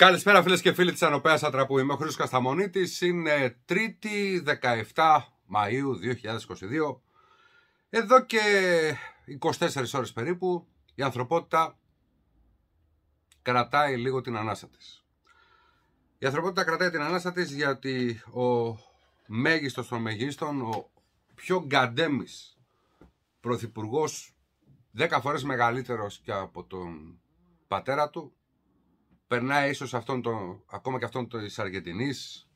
Καλησπέρα φίλες και φίλοι της Ανοπέας Ατραπού, είμαι ο Χρήστος Κασταμονίτης, είναι 3η 17 Μαΐου 2022. Εδώ και 24 ώρες περίπου η ανθρωπότητα κρατάει λίγο την ανάσα της. Η ανθρωπότητα κρατάει την ανάσα της γιατί ο μέγιστος των μεγίστων, ο πιο γκαντέμις πρωθυπουργός, 10 φορές μεγαλύτερος και από τον πατέρα του, περνάει ίσως αυτόν τον, ακόμα και αυτόν της Αργεντινής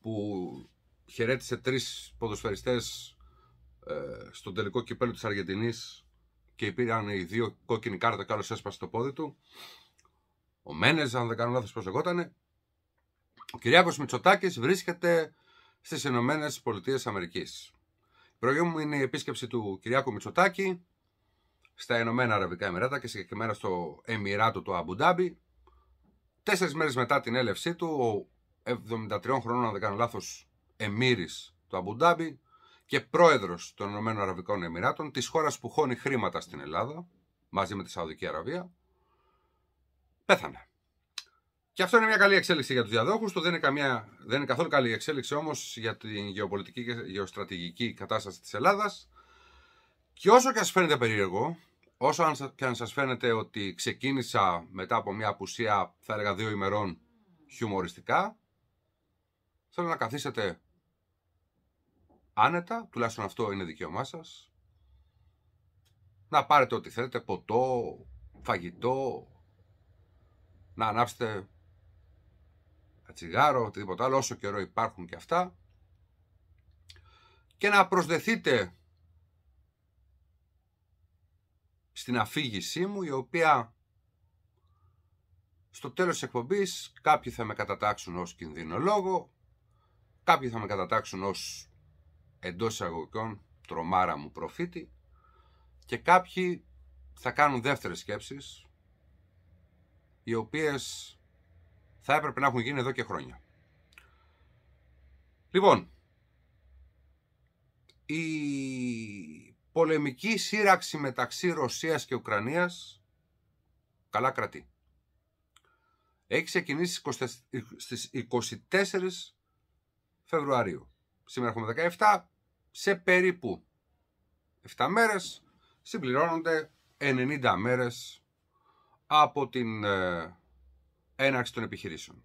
που χαιρέτησε τρεις ποδοσφαιριστές ε, στον τελικό κυπέλο της Αργεντινής και υπήρχαν οι δύο κόκκινη κάρτε και άλλος έσπασε το πόδι του. Ο Μένες, αν δεν κάνω λάθος πώς λεγότανε. Ο Κυριάκος Μητσοτάκης βρίσκεται στις Ηνωμένες Πολιτείες Αμερικής. Η προηγούμενη μου είναι η επίσκεψη του Κυριάκου Μητσοτάκη στα Ηνωμένα Αραβικά Εμμυράτα και συγκεκριμένα στο Εμμυράτο του Αμπουντάμπι Τέσσερις μέρες μετά την έλευσή του, ο 73 χρονών, αν δεν κάνω λάθος, εμμύρης του Αμπουντάμπη και πρόεδρος των Ηνωμένων Αραβικών Εμμυράτων, της χώρας που χώνει χρήματα στην Ελλάδα, μαζί με τη Σαουδική Αραβία, πέθανε. Και αυτό είναι μια καλή εξέλιξη για τους διαδόχους του. Δεν είναι, καμία, δεν είναι καθόλου καλή εξέλιξη όμως για την γεωπολιτική και γεωστρατηγική κατάσταση της Ελλάδας. Και όσο και ας φαίνεται περίεργο, Όσο αν, και αν σας φαίνεται ότι ξεκίνησα μετά από μια απουσία, θα έλεγα δύο ημερών, χιουμοριστικά, θέλω να καθίσετε άνετα, τουλάχιστον αυτό είναι δικαίωμά σας, να πάρετε ό,τι θέλετε, ποτό, φαγητό, να ανάψετε ένα τσιγάρο, οτιδήποτε άλλο, όσο καιρό υπάρχουν και αυτά, και να προσδεθείτε στην αφήγησή μου η οποία στο τέλος της εκπομπής κάποιοι θα με κατατάξουν ως κινδυνολόγο, κάποιοι θα με κατατάξουν ως εντός εισαγωγικών τρομάρα μου προφήτη και κάποιοι θα κάνουν δεύτερες σκέψεις οι οποίες θα έπρεπε να έχουν γίνει εδώ και χρόνια. Λοιπόν, η πολεμική σύραξη μεταξύ Ρωσίας και Ουκρανίας καλά κρατεί. Έχει ξεκινήσει στις 24 Φεβρουαρίου. Σήμερα έχουμε 17, σε περίπου 7 μέρες συμπληρώνονται 90 μέρες από την ε, έναρξη των επιχειρήσεων.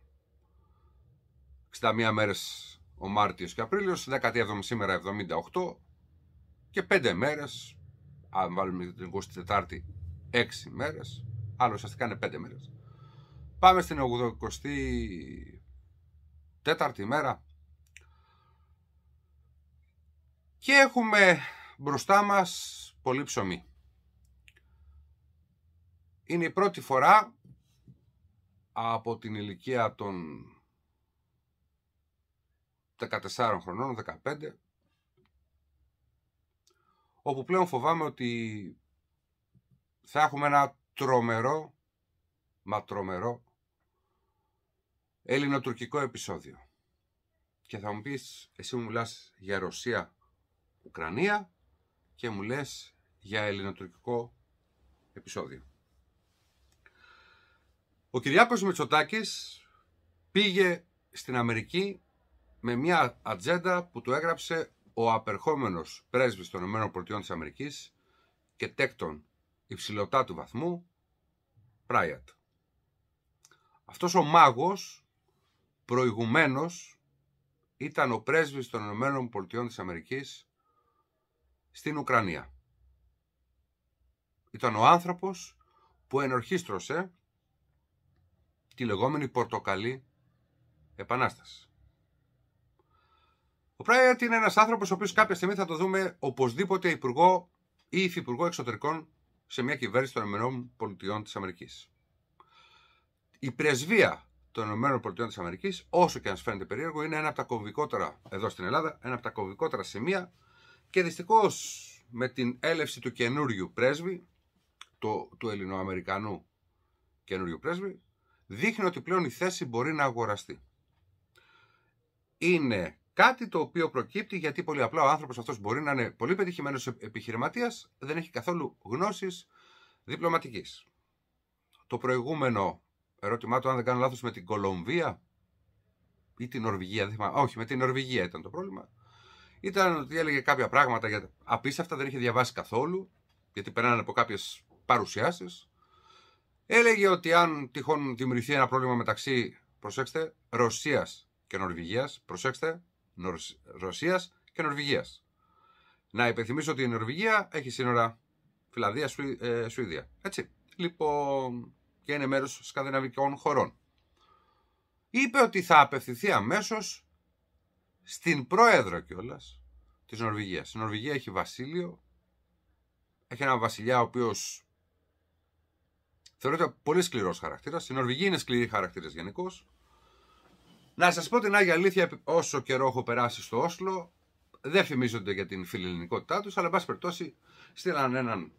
61 μέρες ο Μάρτιος και Απρίλιος, 17 σήμερα 78, και πέντε μέρες. Αν βάλουμε την 24η, έξι μέρες. Άλλο ουσιαστικά είναι πέντε μέρες. Πάμε στην 84η μέρα. Και έχουμε μπροστά μας πολύ ψωμί. Είναι η πρώτη φορά από την ηλικία των 14 χρονών, 15, όπου πλέον φοβάμαι ότι θα έχουμε ένα τρομερό, μα τρομερό, ελληνοτουρκικό επεισόδιο. Και θα μου πεις, εσύ μου μιλάς για Ρωσία, Ουκρανία και μου λες για ελληνοτουρκικό επεισόδιο. Ο Κυριάκος Μητσοτάκης πήγε στην Αμερική με μια ατζέντα που του έγραψε ο απερχόμενος πρέσβης των ΗΠΑ και τέκτον υψηλωτά του βαθμού, Πράιατ. Αυτός ο μάγος προηγουμένος ήταν ο πρέσβης των ΗΠΑ στην Ουκρανία. Ήταν ο άνθρωπος που ενορχίστρωσε τη λεγόμενη πορτοκαλί επανάσταση. Ο Πράιερτ είναι ένας άνθρωπος ο οποίος κάποια στιγμή θα το δούμε οπωσδήποτε υπουργό ή υφυπουργό εξωτερικών σε μια κυβέρνηση των ΗΠΑ της Αμερικής. Η πρεσβεία των ΗΠΑ της Αμερικής, όσο και αν σας φαίνεται περίεργο, είναι ένα από τα κομβικότερα εδώ στην Ελλάδα, ένα από τα κομβικότερα σημεία και δυστυχώς με την έλευση του καινούριου πρέσβη, το, του Ελληνοαμερικανού καινούριου πρέσβη, δείχνει ότι πλέον η θέση μπορεί να αγοραστεί. Είναι Κάτι το οποίο προκύπτει γιατί πολύ απλά ο άνθρωπος αυτός μπορεί να είναι πολύ πετυχημένος επιχειρηματίας, δεν έχει καθόλου γνώσει διπλωματικής. Το προηγούμενο ερώτημά του, αν δεν κάνω λάθος, με την Κολομβία ή την Νορβηγία, δεν Όχι, με την Νορβηγία ήταν το πρόβλημα. Ήταν ότι έλεγε κάποια πράγματα για απίστευτα, δεν είχε διαβάσει καθόλου, γιατί περνάνε από κάποιες παρουσιάσεις. Έλεγε ότι αν τυχόν δημιουργηθεί ένα πρόβλημα μεταξύ, προσέξτε, Ρωσίας και Νορβηγίας, προσέξτε, Ρωσίας και Νορβηγίας. Να υπενθυμίσω ότι η Νορβηγία έχει σύνορα Φιλανδία, ε, Σουηδία. Έτσι. Λοιπόν, και είναι μέρος σκανδιναβικών χωρών. Είπε ότι θα απευθυνθεί αμέσως στην πρόεδρο κιόλας της Νορβηγίας. Η Νορβηγία έχει βασίλειο, έχει έναν βασιλιά ο οποίος θεωρείται πολύ σκληρός χαρακτήρας. Η Νορβηγία είναι σκληρή χαρακτήρας γενικώς. Να σας πω την Άγια Αλήθεια, όσο καιρό έχω περάσει στο Όσλο, δεν φημίζονται για την φιλελληνικότητά τους, αλλά εν πάση περιπτώσει στείλαν έναν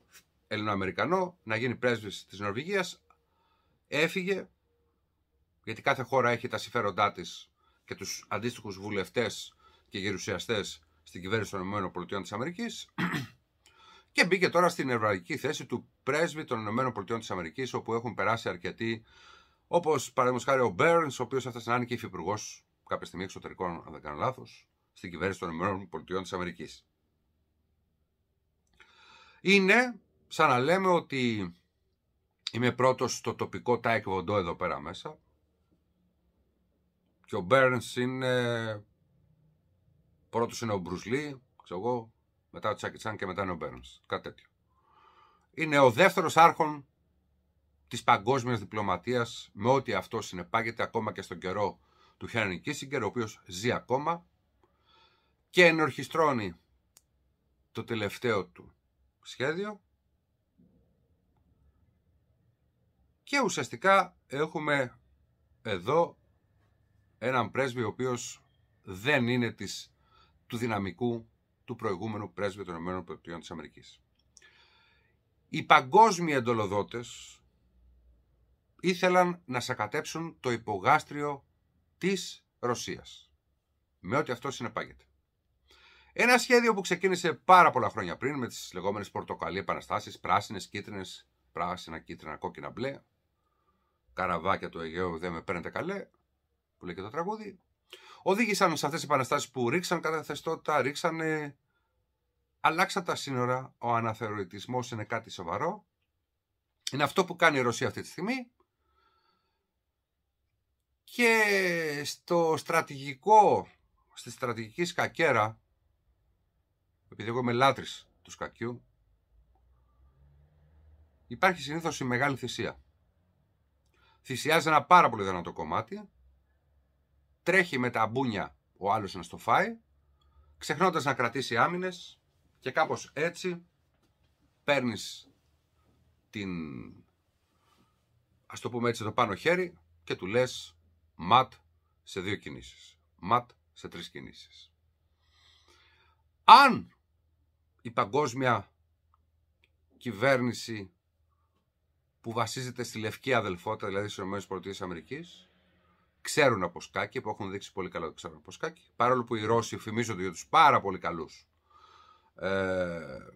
Ελληνοαμερικανό να γίνει πρέσβης της Νορβηγίας, έφυγε, γιατί κάθε χώρα έχει τα συμφέροντά της και τους αντίστοιχους βουλευτές και γερουσιαστές στην κυβέρνηση των ΗΠΑ και μπήκε τώρα στην ευρωπαϊκή θέση του πρέσβη των ΗΠΑ όπου έχουν περάσει αρκετοί Όπως παραδείγματος χάρη ο Μπέρν, ο οποίος έφτασε να είναι και υφυπουργός κάποια στιγμή εξωτερικών, αν δεν κάνω λάθος, στην κυβέρνηση των ΗΠΑ της Αμερικής. Είναι σαν να λέμε ότι είμαι πρώτος στο τοπικό τάικ βοντό εδώ πέρα μέσα και ο Μπέρνς είναι πρώτος είναι ο Μπρουσλί, ξέρω εγώ, μετά ο Τσάκη Τσάν και μετά είναι ο Μπέρνς, κάτι τέτοιο. Είναι ο δεύτερος άρχον της παγκόσμιας διπλωματίας με ό,τι αυτό συνεπάγεται ακόμα και στον καιρό του Χένρι Κίσιγκερ, ο οποίος ζει ακόμα και ενορχιστρώνει το τελευταίο του σχέδιο και ουσιαστικά έχουμε εδώ έναν πρέσβη ο οποίος δεν είναι της, του δυναμικού του προηγούμενου πρέσβη των ΗΠΑ. Οι παγκόσμιοι εντολοδότες ήθελαν να σακατέψουν το υπογάστριο της Ρωσίας. Με ό,τι αυτό συνεπάγεται. Ένα σχέδιο που ξεκίνησε πάρα πολλά χρόνια πριν με τις λεγόμενες πορτοκαλί επαναστάσεις, πράσινες, κίτρινες, πράσινα, κίτρινα, κόκκινα, μπλε, καραβάκια του Αιγαίου δεν με παίρνετε καλέ, που λέει και το τραγούδι, οδήγησαν σε αυτές τις επαναστάσεις που ρίξαν καταθεστότητα, ρίξανε... Αλλάξαν τα σύνορα, ο αναθεωρητισμός είναι κάτι σοβαρό. Είναι αυτό που κάνει η Ρωσία αυτή τη στιγμή. Και στο στρατηγικό, στη στρατηγική σκακέρα, επειδή εγώ είμαι λάτρης του σκακιού, υπάρχει συνήθως η μεγάλη θυσία. Θυσιάζει ένα πάρα πολύ δυνατό κομμάτι, τρέχει με τα μπούνια ο άλλος να στο φάει, ξεχνώντας να κρατήσει άμυνες και κάπως έτσι παίρνεις την, ας το πούμε έτσι, το πάνω χέρι και του λες ματ σε δύο κινήσεις, ματ σε τρεις κινήσεις. Αν η παγκόσμια κυβέρνηση που βασίζεται στη λευκή αδελφότητα, δηλαδή στις ΗΠΑ, ξέρουν από σκάκι, που έχουν δείξει πολύ καλά ότι ξέρουν από σκάκι, παρόλο που οι Ρώσοι φημίζονται για τους πάρα πολύ καλούς ε,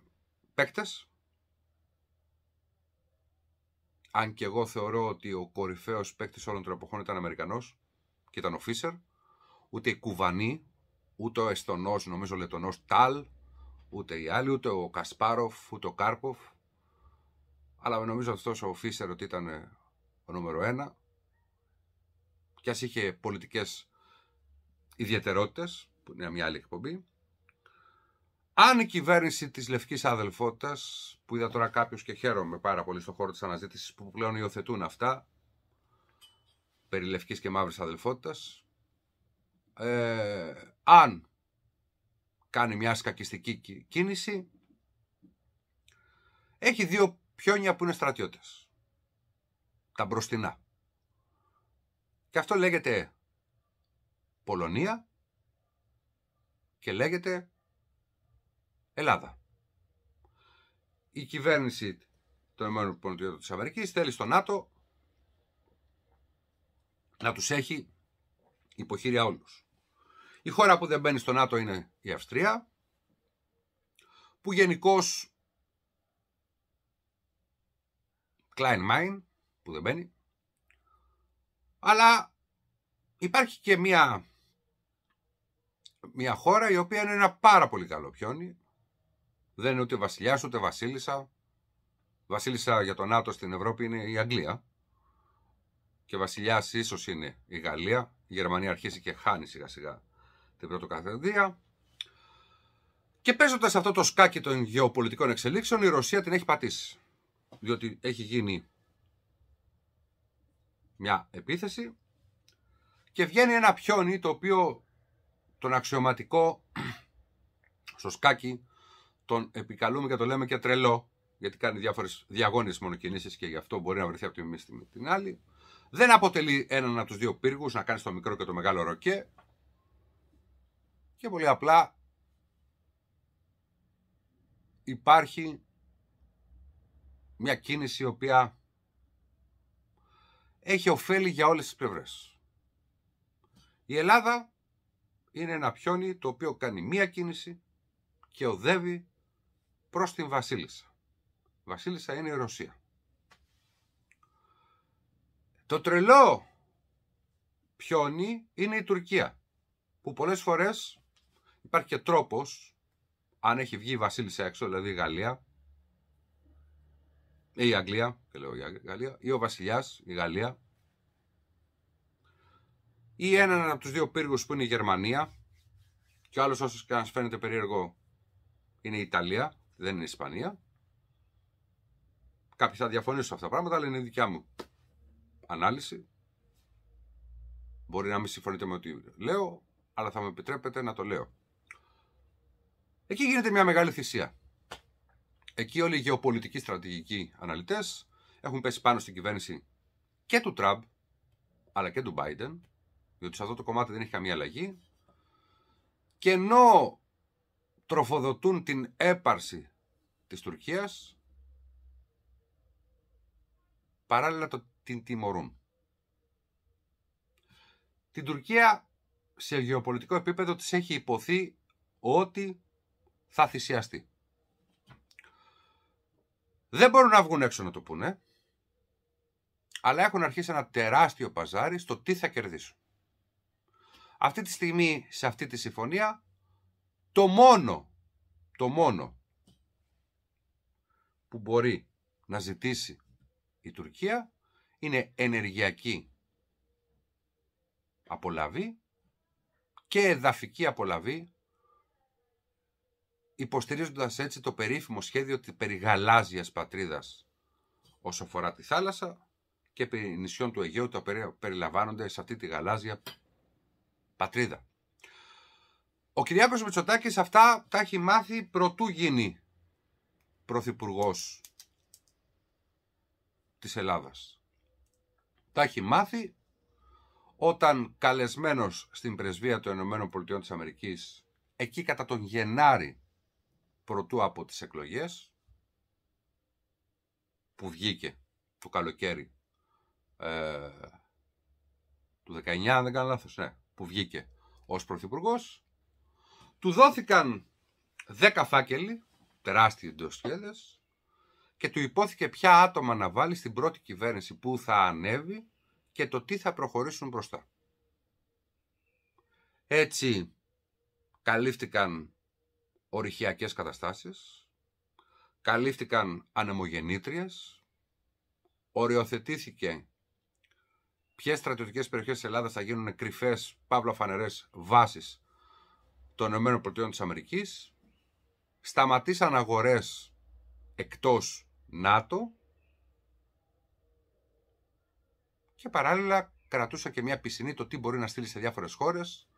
αν και εγώ θεωρώ ότι ο κορυφαίος παίκτης όλων των εποχών ήταν Αμερικανός και ήταν ο Φίσερ, ούτε η Κουβανή, ούτε ο Εστονός, νομίζω Λετονός Ταλ, ούτε οι άλλοι, ούτε ο Κασπάροφ, ούτε ο Κάρποφ. Αλλά νομίζω αυτός ο Φίσερ ότι ήταν ε, ο νούμερο ένα. και ας είχε πολιτικές ιδιαιτερότητες, που είναι μια άλλη εκπομπή, αν η κυβέρνηση της Λευκής Αδελφότητας, που είδα τώρα κάποιος και χαίρομαι πάρα πολύ στον χώρο της αναζήτησης που πλέον υιοθετούν αυτά, περί Λευκής και Μαύρης Αδελφότητας, ε, αν κάνει μια σκακιστική κίνηση, έχει δύο πιόνια που είναι στρατιώτες. Τα μπροστινά. Και αυτό λέγεται Πολωνία και λέγεται Ελλάδα. Η κυβέρνηση των ΗΠΑ της Αμερικής θέλει στο ΝΑΤΟ να τους έχει υποχείρια όλους. Η χώρα που δεν μπαίνει στο ΝΑΤΟ είναι η Αυστρία, που γενικώς Klein μάιν, που δεν μπαίνει, αλλά υπάρχει και μια, μια χώρα η οποία είναι ένα πάρα πολύ καλό πιόνι, δεν είναι ούτε βασιλιάς ούτε βασίλισσα. Βασίλισσα για τον ΝΑΤΟ στην Ευρώπη είναι η Αγγλία. Και βασιλιάς ίσως είναι η Γαλλία. Η Γερμανία αρχίζει και χάνει σιγά σιγά την πρωτοκαθεδρία. Και παίζοντας αυτό το σκάκι των γεωπολιτικών εξελίξεων, η Ρωσία την έχει πατήσει. Διότι έχει γίνει μια επίθεση και βγαίνει ένα πιόνι το οποίο τον αξιωματικό στο σκάκι τον επικαλούμε και το λέμε και τρελό, γιατί κάνει διάφορες διαγώνε μονοκινήσεις και γι' αυτό μπορεί να βρεθεί από τη μία με την άλλη. Δεν αποτελεί έναν από τους δύο πύργους, να κάνεις το μικρό και το μεγάλο ροκέ. Και πολύ απλά υπάρχει μια κίνηση η οποία έχει ωφέλη για όλες τις πλευρές. Η Ελλάδα είναι ένα πιόνι το οποίο κάνει μία κίνηση και οδεύει προς την βασίλισσα. Βασίλισσα είναι η Ρωσία. Το τρελό πιόνι είναι η Τουρκία, που πολλές φορές υπάρχει και τρόπος, αν έχει βγει η βασίλισσα έξω, δηλαδή η Γαλλία, ή ε, η Αγγλία, και λέω η Γαλλία, ο βασιλιάς, η Γαλλία, ή έναν από τους δύο πύργους που είναι η Γερμανία, και ο άλλος οσος και φαίνεται περίεργο είναι η Ιταλία, δεν είναι Ισπανία. Κάποιοι θα διαφωνήσουν σε αυτά τα πράγματα, αλλά είναι η δικιά μου ανάλυση. Μπορεί να μην συμφωνείτε με ό,τι λέω, αλλά θα με επιτρέπετε να το λέω. Εκεί γίνεται μια μεγάλη θυσία. Εκεί όλοι οι γεωπολιτικοί στρατηγικοί αναλυτές έχουν πέσει πάνω στην κυβέρνηση και του Τραμπ, αλλά και του Biden, διότι σε αυτό το κομμάτι δεν έχει καμία αλλαγή. Και ενώ τροφοδοτούν την έπαρση της Τουρκίας παράλληλα το, την τιμωρούν. Την Τουρκία σε γεωπολιτικό επίπεδο της έχει υποθεί ότι θα θυσιαστεί. Δεν μπορούν να βγουν έξω να το πούνε, αλλά έχουν αρχίσει ένα τεράστιο παζάρι στο τι θα κερδίσουν. Αυτή τη στιγμή σε αυτή τη συμφωνία το μόνο, το μόνο που μπορεί να ζητήσει η Τουρκία είναι ενεργειακή απολαβή και εδαφική απολαβή υποστηρίζοντας έτσι το περίφημο σχέδιο της περιγαλάζιας πατρίδας όσο αφορά τη θάλασσα και περί νησιών του Αιγαίου τα περιλαμβάνονται σε αυτή τη γαλάζια πατρίδα. Ο Κυριάκος Μητσοτάκης αυτά τα έχει μάθει προτού γίνει Πρωθυπουργός της Ελλάδας. Τα έχει μάθει όταν καλεσμένος στην πρεσβεία των ΗΠΑ της Αμερικής εκεί κατά τον Γενάρη προτού από τις εκλογές που βγήκε το καλοκαίρι ε, του 19 αν δεν κάνω λάθος, ναι, που βγήκε ως πρωθυπουργός του δόθηκαν 10 φάκελοι, τεράστιοι εντό και του υπόθηκε ποια άτομα να βάλει στην πρώτη κυβέρνηση που θα ανέβει και το τι θα προχωρήσουν μπροστά. Έτσι καλύφθηκαν ορυχιακές καταστάσεις, καλύφθηκαν ανεμογεννήτριες, οριοθετήθηκε ποιες στρατιωτικές περιοχές της Ελλάδας θα γίνουν κρυφές, παύλα φανερές βάσεις των ΗΠΑ της σταματήσαν αγορές εκτός ΝΑΤΟ και παράλληλα κρατούσα και μια πισινή το τι μπορεί να στείλει σε διάφορες χώρες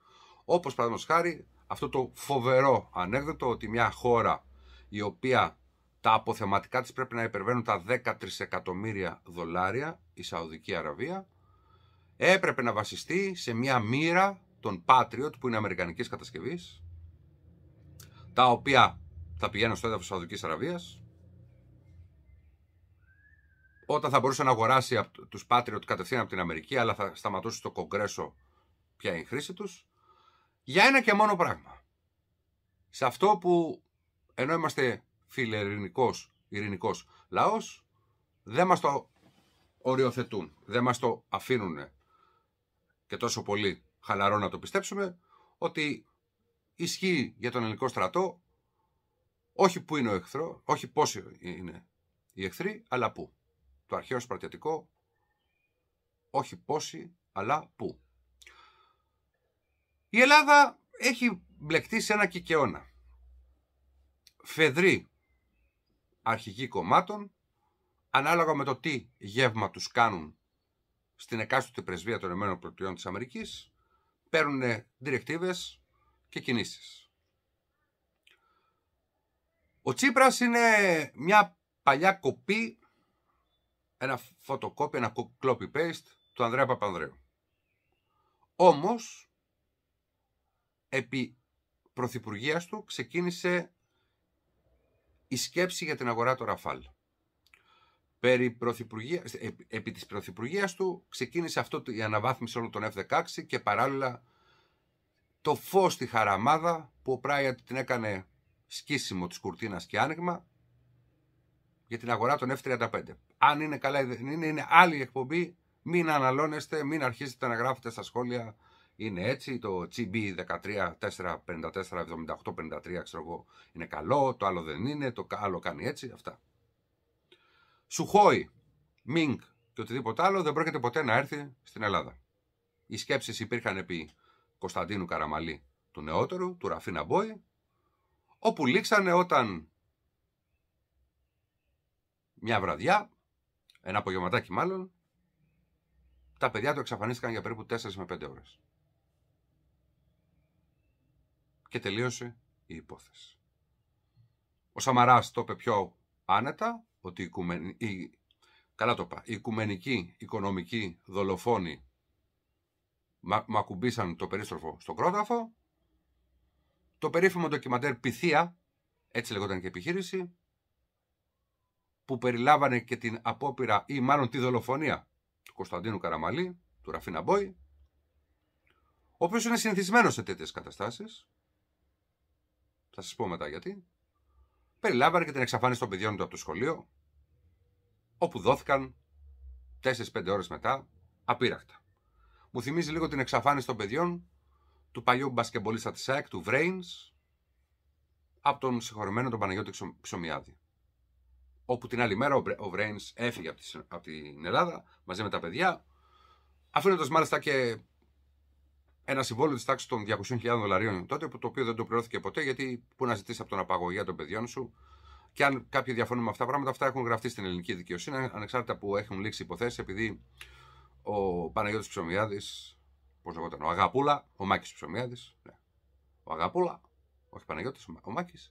όπως παραδείγματος χάρη αυτό το φοβερό ανέκδοτο ότι μια χώρα η οποία τα αποθεματικά της πρέπει να υπερβαίνουν τα 13 εκατομμύρια δολάρια η Σαουδική Αραβία έπρεπε να βασιστεί σε μια μοίρα των Patriot που είναι αμερικανικής κατασκευής τα οποία θα πηγαίνουν στο έδαφος της Σαουδικής Αραβίας όταν θα μπορούσε να αγοράσει τους Patriot κατευθείαν από την Αμερική αλλά θα σταματούσε στο Κογκρέσο ποια είναι η χρήση τους για ένα και μόνο πράγμα. Σε αυτό που ενώ είμαστε φιλερινικός ειρηνικός λαός δεν μας το οριοθετούν, δεν μας το αφήνουν και τόσο πολύ χαλαρό να το πιστέψουμε, ότι ισχύει για τον ελληνικό στρατό όχι που είναι ο εχθρό, όχι πόσοι είναι οι εχθροί, αλλά πού. Το αρχαίο σπαρτιατικό, όχι πόσοι, αλλά πού. Η Ελλάδα έχει μπλεκτεί σε ένα κικαιώνα. Φεδρή αρχηγοί κομμάτων, ανάλογα με το τι γεύμα τους κάνουν στην εκάστοτε πρεσβεία των ΗΠΑ της Αμερικής, παίρνουν διρεκτίβες και κινήσεις. Ο Τσίπρας είναι μια παλιά κοπή, ένα φωτοκόπι, ένα copy-paste του Ανδρέα Παπανδρέου. Όμως, επί πρωθυπουργίας του ξεκίνησε η σκέψη για την αγορά του Ραφάλ. Περί ε, ε, επί της Πρωθυπουργίας του ξεκίνησε αυτό η αναβάθμιση όλων των F-16 και παράλληλα το φως στη χαραμάδα που ο Πράιατ την έκανε σκίσιμο της κουρτίνας και άνοιγμα για την αγορά των F-35. Αν είναι καλά η δεν είναι, είναι άλλη εκπομπή, μην αναλώνεστε, μην αρχίσετε να γράφετε στα σχόλια είναι έτσι, το GB13 454-78-53 ξέρω εγώ είναι καλό, το άλλο δεν είναι, το άλλο κάνει έτσι, αυτά. Σουχόι, Μινγκ και οτιδήποτε άλλο δεν πρόκειται ποτέ να έρθει στην Ελλάδα. Οι σκέψεις υπήρχαν επί Κωνσταντίνου Καραμαλή του νεότερου, του Ραφίνα Μπόι, όπου λήξανε όταν μια βραδιά, ένα απογευματάκι μάλλον, τα παιδιά του εξαφανίστηκαν για περίπου 4 με 5 ώρες. Και τελείωσε η υπόθεση. Ο Σαμαράς το είπε πιο άνετα, ότι η, η... Καλά το Οι οικουμενικοί, οικονομικοί δολοφόνοι μα... μακουμπήσαν το περίστροφο στο κρόταφο. Το περίφημο ντοκιμαντέρ Πυθία, έτσι λεγόταν και επιχείρηση, που περιλάβανε και την απόπειρα ή μάλλον τη δολοφονία του Κωνσταντίνου Καραμαλή, του Ραφίνα Μπόη, ο οποίος είναι συνηθισμένος σε τέτοιες καταστάσεις. Θα σας πω μετά γιατί περιλάμβανε και την εξαφάνιση των παιδιών του από το σχολείο, όπου δόθηκαν 4-5 ώρες μετά απείραχτα. Μου θυμίζει λίγο την εξαφάνιση των παιδιών του παλιού μπασκεμπολίστα της του Βρέινς, από τον συγχωρημένο τον Παναγιώτη Ψωμιάδη. Όπου την άλλη μέρα ο Βρέινς έφυγε από την Ελλάδα μαζί με τα παιδιά, αφήνοντας μάλιστα και ένα συμβόλαιο της τάξης των 200.000 δολαρίων τότε, το οποίο δεν το πληρώθηκε ποτέ, γιατί πού να ζητήσει από τον απαγωγία των παιδιών σου. Και αν κάποιοι διαφωνούν με αυτά τα πράγματα, αυτά έχουν γραφτεί στην ελληνική δικαιοσύνη, ανεξάρτητα που έχουν λήξει υποθέσεις, επειδή ο Παναγιώτης Ψωμιάδης, πώς λεγόταν, ο Αγαπούλα, ο Μάκης Ψωμιάδης, ναι. ο Αγαπούλα, όχι Παναγιώτης, ο Μάκη,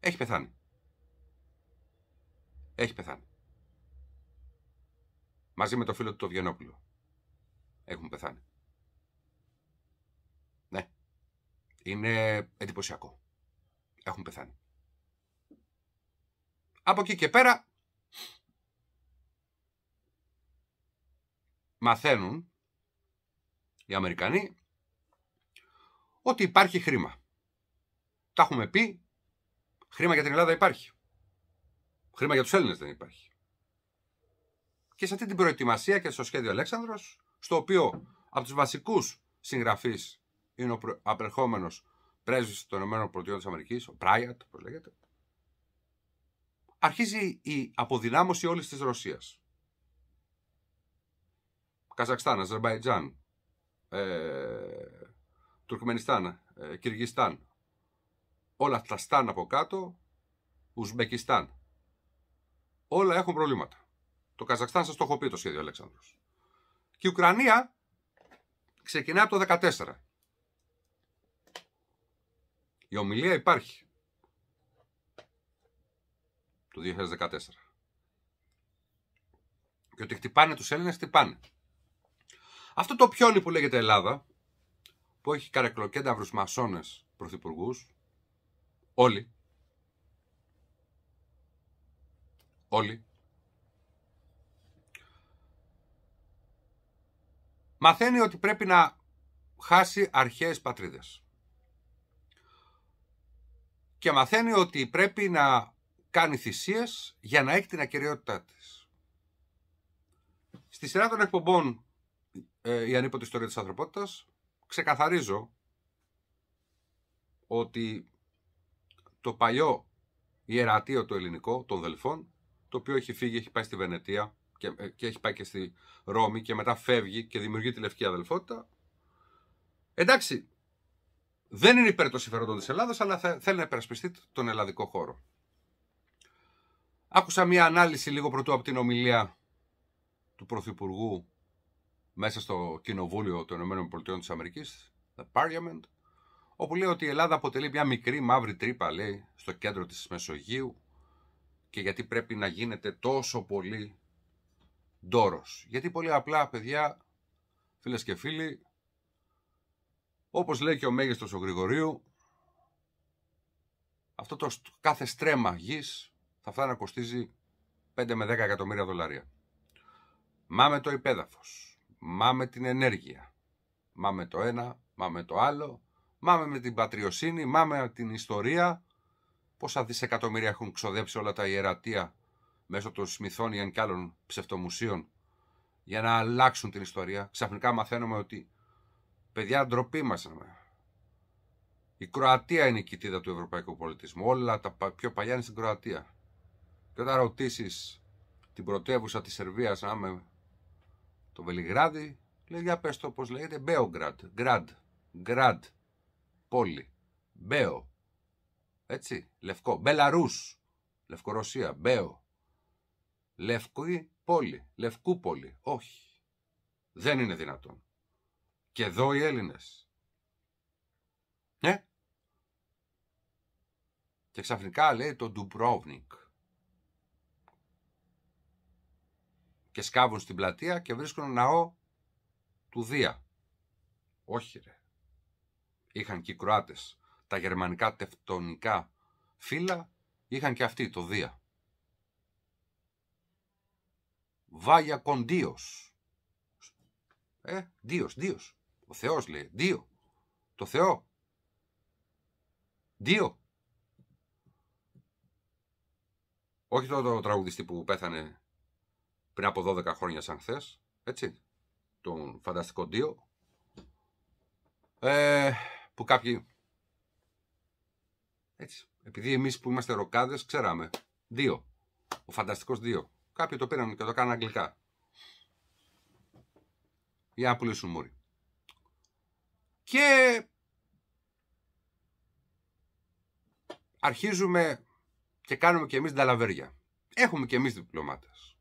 έχει πεθάνει. Έχει πεθάνει. Μαζί με το φίλο του το Βιενόπουλο. Έχουν πεθάνει. Είναι εντυπωσιακό. Έχουν πεθάνει. Από εκεί και πέρα μαθαίνουν οι Αμερικανοί ότι υπάρχει χρήμα. Τα έχουμε πει. Χρήμα για την Ελλάδα υπάρχει. Χρήμα για τους Έλληνες δεν υπάρχει. Και σε αυτή την προετοιμασία και στο σχέδιο Αλέξανδρος, στο οποίο από τους βασικούς συγγραφείς είναι ο απερχόμενος πρέσβης των ΗΠΑ, ο Πράιατ, όπως λέγεται, αρχίζει η αποδυνάμωση όλης της Ρωσίας. Καζακστάν, Αζερβαϊτζάν, ε, Τουρκμενιστάν, ε, Κυργιστάν, όλα τα στάν από κάτω, Ουσμπεκιστάν. Όλα έχουν προβλήματα. Το Καζακστάν σας το έχω πει το σχέδιο Αλέξανδρος. Και η Ουκρανία ξεκινάει από το η ομιλία υπάρχει. Το 2014. Και ότι χτυπάνε τους Έλληνες, χτυπάνε. Αυτό το πιόνι που λέγεται Ελλάδα, που έχει καρεκλοκένταυρους μασόνες πρωθυπουργούς, όλοι, όλοι, μαθαίνει ότι πρέπει να χάσει αρχαίες πατρίδες και μαθαίνει ότι πρέπει να κάνει θυσίες για να έχει την ακυριότητά της. Στη σειρά των εκπομπών ε, «Η ανίποτη ιστορία της ανθρωπότητας» ξεκαθαρίζω ότι το παλιό ιερατείο το ελληνικό των Δελφών, το οποίο έχει φύγει, έχει πάει στη Βενετία και, ε, και έχει πάει και στη Ρώμη και μετά φεύγει και δημιουργεί τη Λευκή Αδελφότητα. Εντάξει, δεν είναι υπέρ των συμφερόντων της Ελλάδας, αλλά θέλει να υπερασπιστεί τον ελλαδικό χώρο. Άκουσα μία ανάλυση λίγο πρωτού από την ομιλία του Πρωθυπουργού μέσα στο Κοινοβούλιο των ΗΠΑ, the Parliament, όπου λέει ότι η Ελλάδα αποτελεί μια μικρή μαύρη τρύπα, λέει, στο κέντρο της Μεσογείου και γιατί πρέπει να γίνεται τόσο πολύ ντόρος. Γιατί πολύ απλά, παιδιά, φίλες και φίλοι, όπως λέει και ο μέγιστος ο Γρηγορίου, αυτό το κάθε στρέμμα γης θα φτάνει να κοστίζει 5 με 10 εκατομμύρια δολάρια. Μάμε το υπέδαφος, μάμε με την ενέργεια, μάμε το ένα, μάμε το άλλο, μάμε με την πατριοσύνη, μάμε με την ιστορία. Πόσα δισεκατομμύρια έχουν ξοδέψει όλα τα ιερατεία μέσω των σμιθώνι και άλλων ψευτομουσείων για να αλλάξουν την ιστορία. Ξαφνικά μαθαίνουμε ότι Παιδιά, ντροπή μας. Η Κροατία είναι η κοιτίδα του ευρωπαϊκού πολιτισμού. Όλα τα πιο παλιά είναι στην Κροατία. Και όταν ρωτήσεις την πρωτεύουσα της Σερβίας, αμέ, το Βελιγράδι, λέει για πες το πώς λέγεται, Μπέογκραντ. Γκραντ. Γκραντ. Πόλη. Μπέο. Έτσι. Λευκό. Μπελαρούς. Λευκορωσία. Μπέο. Λευκοί, πόλη. Λευκού Όχι. Δεν είναι δυνατόν. Και εδώ οι Έλληνες. Ναι. Και ξαφνικά λέει το Ντουμπρόβνικ. Και σκάβουν στην πλατεία και βρίσκουν ναό του Δία. Όχι ρε. Είχαν και οι Κροάτες τα γερμανικά τεφτονικά φύλλα, είχαν και αυτοί το Δία. Βάγια κοντίος. Ε, δίος, δίος. Ο Θεός λέει. Δύο. Το Θεό. Δύο. Όχι το, το τραγουδιστή που πέθανε πριν από 12 χρόνια σαν χθες. Έτσι. Τον φανταστικό δύο ε, που κάποιοι. Έτσι. Επειδή εμείς που είμαστε ροκάδες, ξέραμε. Δύο. Ο φανταστικός Δύο. Κάποιοι το πήραν και το κάνανε αγγλικά. Για να πουλήσουν μούρι. Και αρχίζουμε και κάνουμε και εμείς νταλαβέρια. Έχουμε και εμείς διπλωμάτες.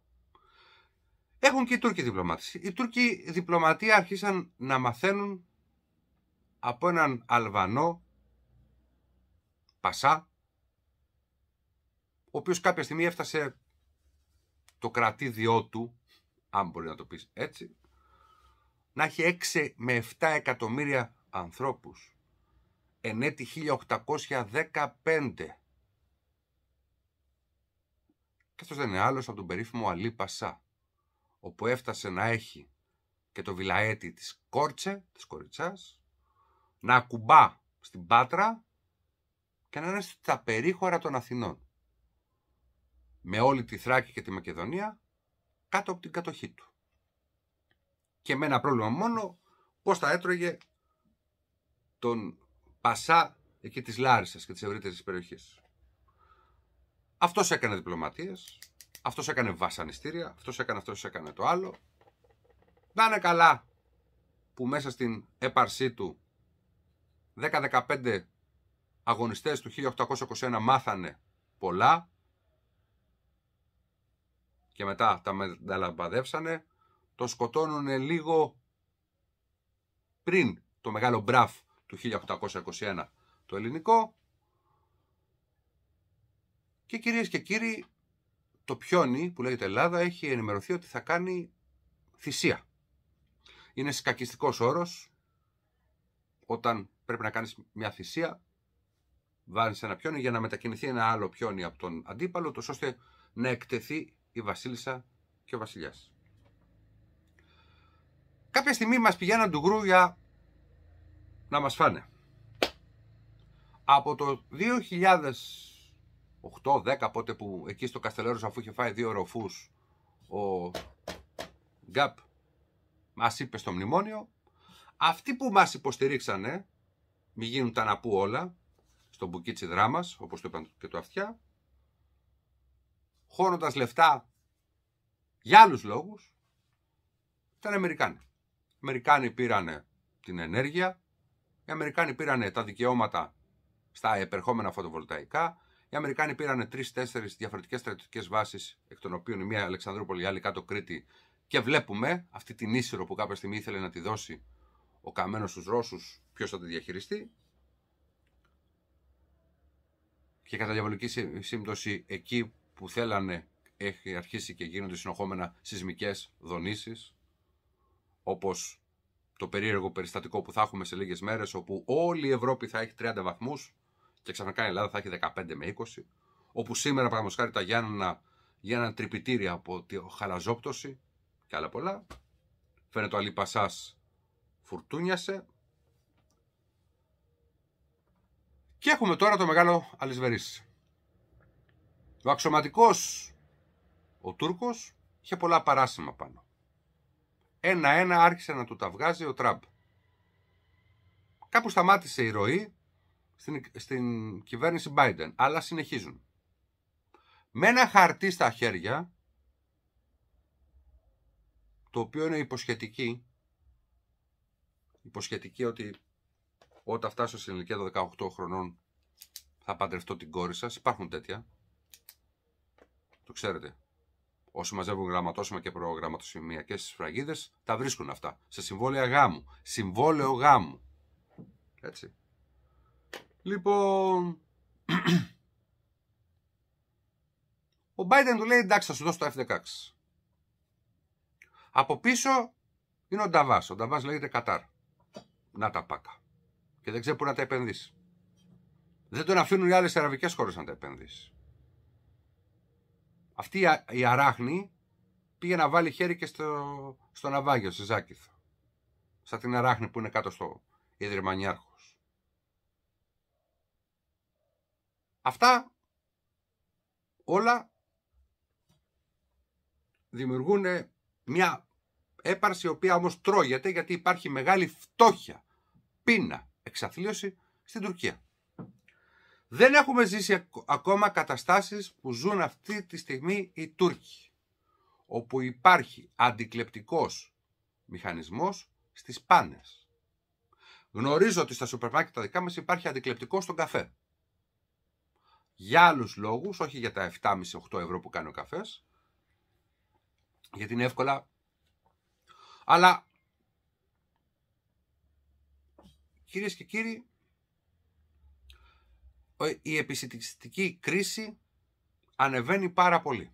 Έχουν και οι Τούρκοι διπλωμάτες. Οι Τούρκοι διπλωματία άρχισαν να μαθαίνουν από έναν Αλβανό Πασά, ο οποίος κάποια στιγμή έφτασε το κρατήδιό του, αν μπορεί να το πεις έτσι, να έχει 6 με 7 εκατομμύρια ανθρώπους. Εν έτη 1815. Και αυτός δεν είναι άλλος από τον περίφημο Αλή Πασά, όπου έφτασε να έχει και το βιλαέτι της Κόρτσε, της Κοριτσάς, να ακουμπά στην Πάτρα και να είναι στα περίχωρα των Αθηνών. Με όλη τη Θράκη και τη Μακεδονία κάτω από την κατοχή του. Και με ένα πρόβλημα μόνο πώς θα έτρωγε τον Πασά εκεί της Λάρισας και της ευρύτερης περιοχής. Αυτός έκανε διπλωματίες, αυτός έκανε βασανιστήρια, αυτός έκανε αυτός έκανε το άλλο. Να είναι καλά που μέσα στην έπαρσή του 10-15 αγωνιστές του 1821 μάθανε πολλά και μετά τα μεταλαμπαδεύσανε, το σκοτώνουν λίγο πριν το μεγάλο μπραφ του 1821 το ελληνικό. Και κυρίες και κύριοι, το πιόνι που λέγεται Ελλάδα έχει ενημερωθεί ότι θα κάνει θυσία. Είναι σκακιστικός όρος όταν πρέπει να κάνεις μια θυσία, βάζεις ένα πιόνι για να μετακινηθεί ένα άλλο πιόνι από τον αντίπαλο, τόσο ώστε να εκτεθεί η βασίλισσα και ο βασιλιάς. Κάποια στιγμή μας πηγαίναν του γκρου για να μας φάνε. Από το 2008-10 πότε που εκεί στο Καστελέρος αφού είχε φάει δύο ροφούς ο Γκάπ μας είπε στο μνημόνιο αυτοί που μας υποστηρίξανε μη γίνουν τα να πού όλα στο μπουκίτσι δράμας όπως το είπαν και το αυτιά χώνοντας λεφτά για άλλους λόγους ήταν Αμερικάνοι. Οι Αμερικάνοι πήρανε την ενέργεια, οι Αμερικάνοι πήραν τα δικαιώματα στα επερχόμενα φωτοβολταϊκά. Οι Αμερικάνοι πήραν τρει-τέσσερι διαφορετικές στρατιωτικές βάσεις, εκ των οποίων η μία Αλεξανδρούπολη, η άλλη κάτω Κρήτη. Και βλέπουμε αυτή την ίσυρο που κάποια στιγμή ήθελε να τη δώσει ο καμένος στους Ρώσους, ποιος θα τη διαχειριστεί. Και κατά διαβολική σύμπτωση, εκεί που θέλανε έχει αρχίσει και γίνονται συνοχόμενα σεισμικές δονήσεις, όπως το περίεργο περιστατικό που θα έχουμε σε λίγες μέρες όπου όλη η Ευρώπη θα έχει 30 βαθμούς και ξαφνικά η Ελλάδα θα έχει 15 με 20 όπου σήμερα παραδείγματος χάρη τα για γίνανε τρυπητήρια από τη χαλαζόπτωση και άλλα πολλά φαίνεται ο Αλίπασάς φουρτούνιασε και έχουμε τώρα το μεγάλο αλυσβερίσι ο αξιωματικός ο Τούρκος είχε πολλά παράσημα πάνω ένα-ένα άρχισε να του τα βγάζει ο Τραμπ. Κάπου σταμάτησε η ροή στην, στην κυβέρνηση Biden, αλλά συνεχίζουν. Με ένα χαρτί στα χέρια, το οποίο είναι υποσχετική, υποσχετική ότι όταν φτάσω στην ηλικία των 18 χρονών θα παντρευτώ την κόρη σας, υπάρχουν τέτοια, το ξέρετε, όσοι μαζεύουν γραμματόσημα και προγραμματοσημιακές σφραγίδες, τα βρίσκουν αυτά. Σε συμβόλαια γάμου. Συμβόλαιο γάμου. Έτσι. Λοιπόν. Ο Biden του λέει εντάξει, θα σου δώσω το F-16. Από πίσω είναι ο Νταβάς. Ο Νταβάς λέγεται Κατάρ. Να τα πάκα. Και δεν ξέρει πού να τα επενδύσει. Δεν τον αφήνουν οι άλλες αραβικές χώρες να τα επενδύσει. Αυτή η αράχνη πήγε να βάλει χέρι και στο, στο ναυάγιο, στη Ζάκηθο. Σαν την αράχνη που είναι κάτω στο Ιδρυμανιάρχο. Αυτά όλα δημιουργούν μια έπαρση η οποία όμως τρώγεται γιατί υπάρχει μεγάλη φτώχεια, πείνα, εξαθλίωση στην Τουρκία. Δεν έχουμε ζήσει ακόμα καταστάσεις που ζουν αυτή τη στιγμή οι Τούρκοι, όπου υπάρχει αντικλεπτικός μηχανισμός στις πάνες. Γνωρίζω ότι στα σούπερ μάρκετ τα δικά μας υπάρχει αντικλεπτικός στον καφέ. Για άλλους λόγους, όχι για τα 7,5-8 ευρώ που κάνει ο καφές, γιατί είναι εύκολα, αλλά κυρίες και κύριοι, η επιστημιστική κρίση ανεβαίνει πάρα πολύ.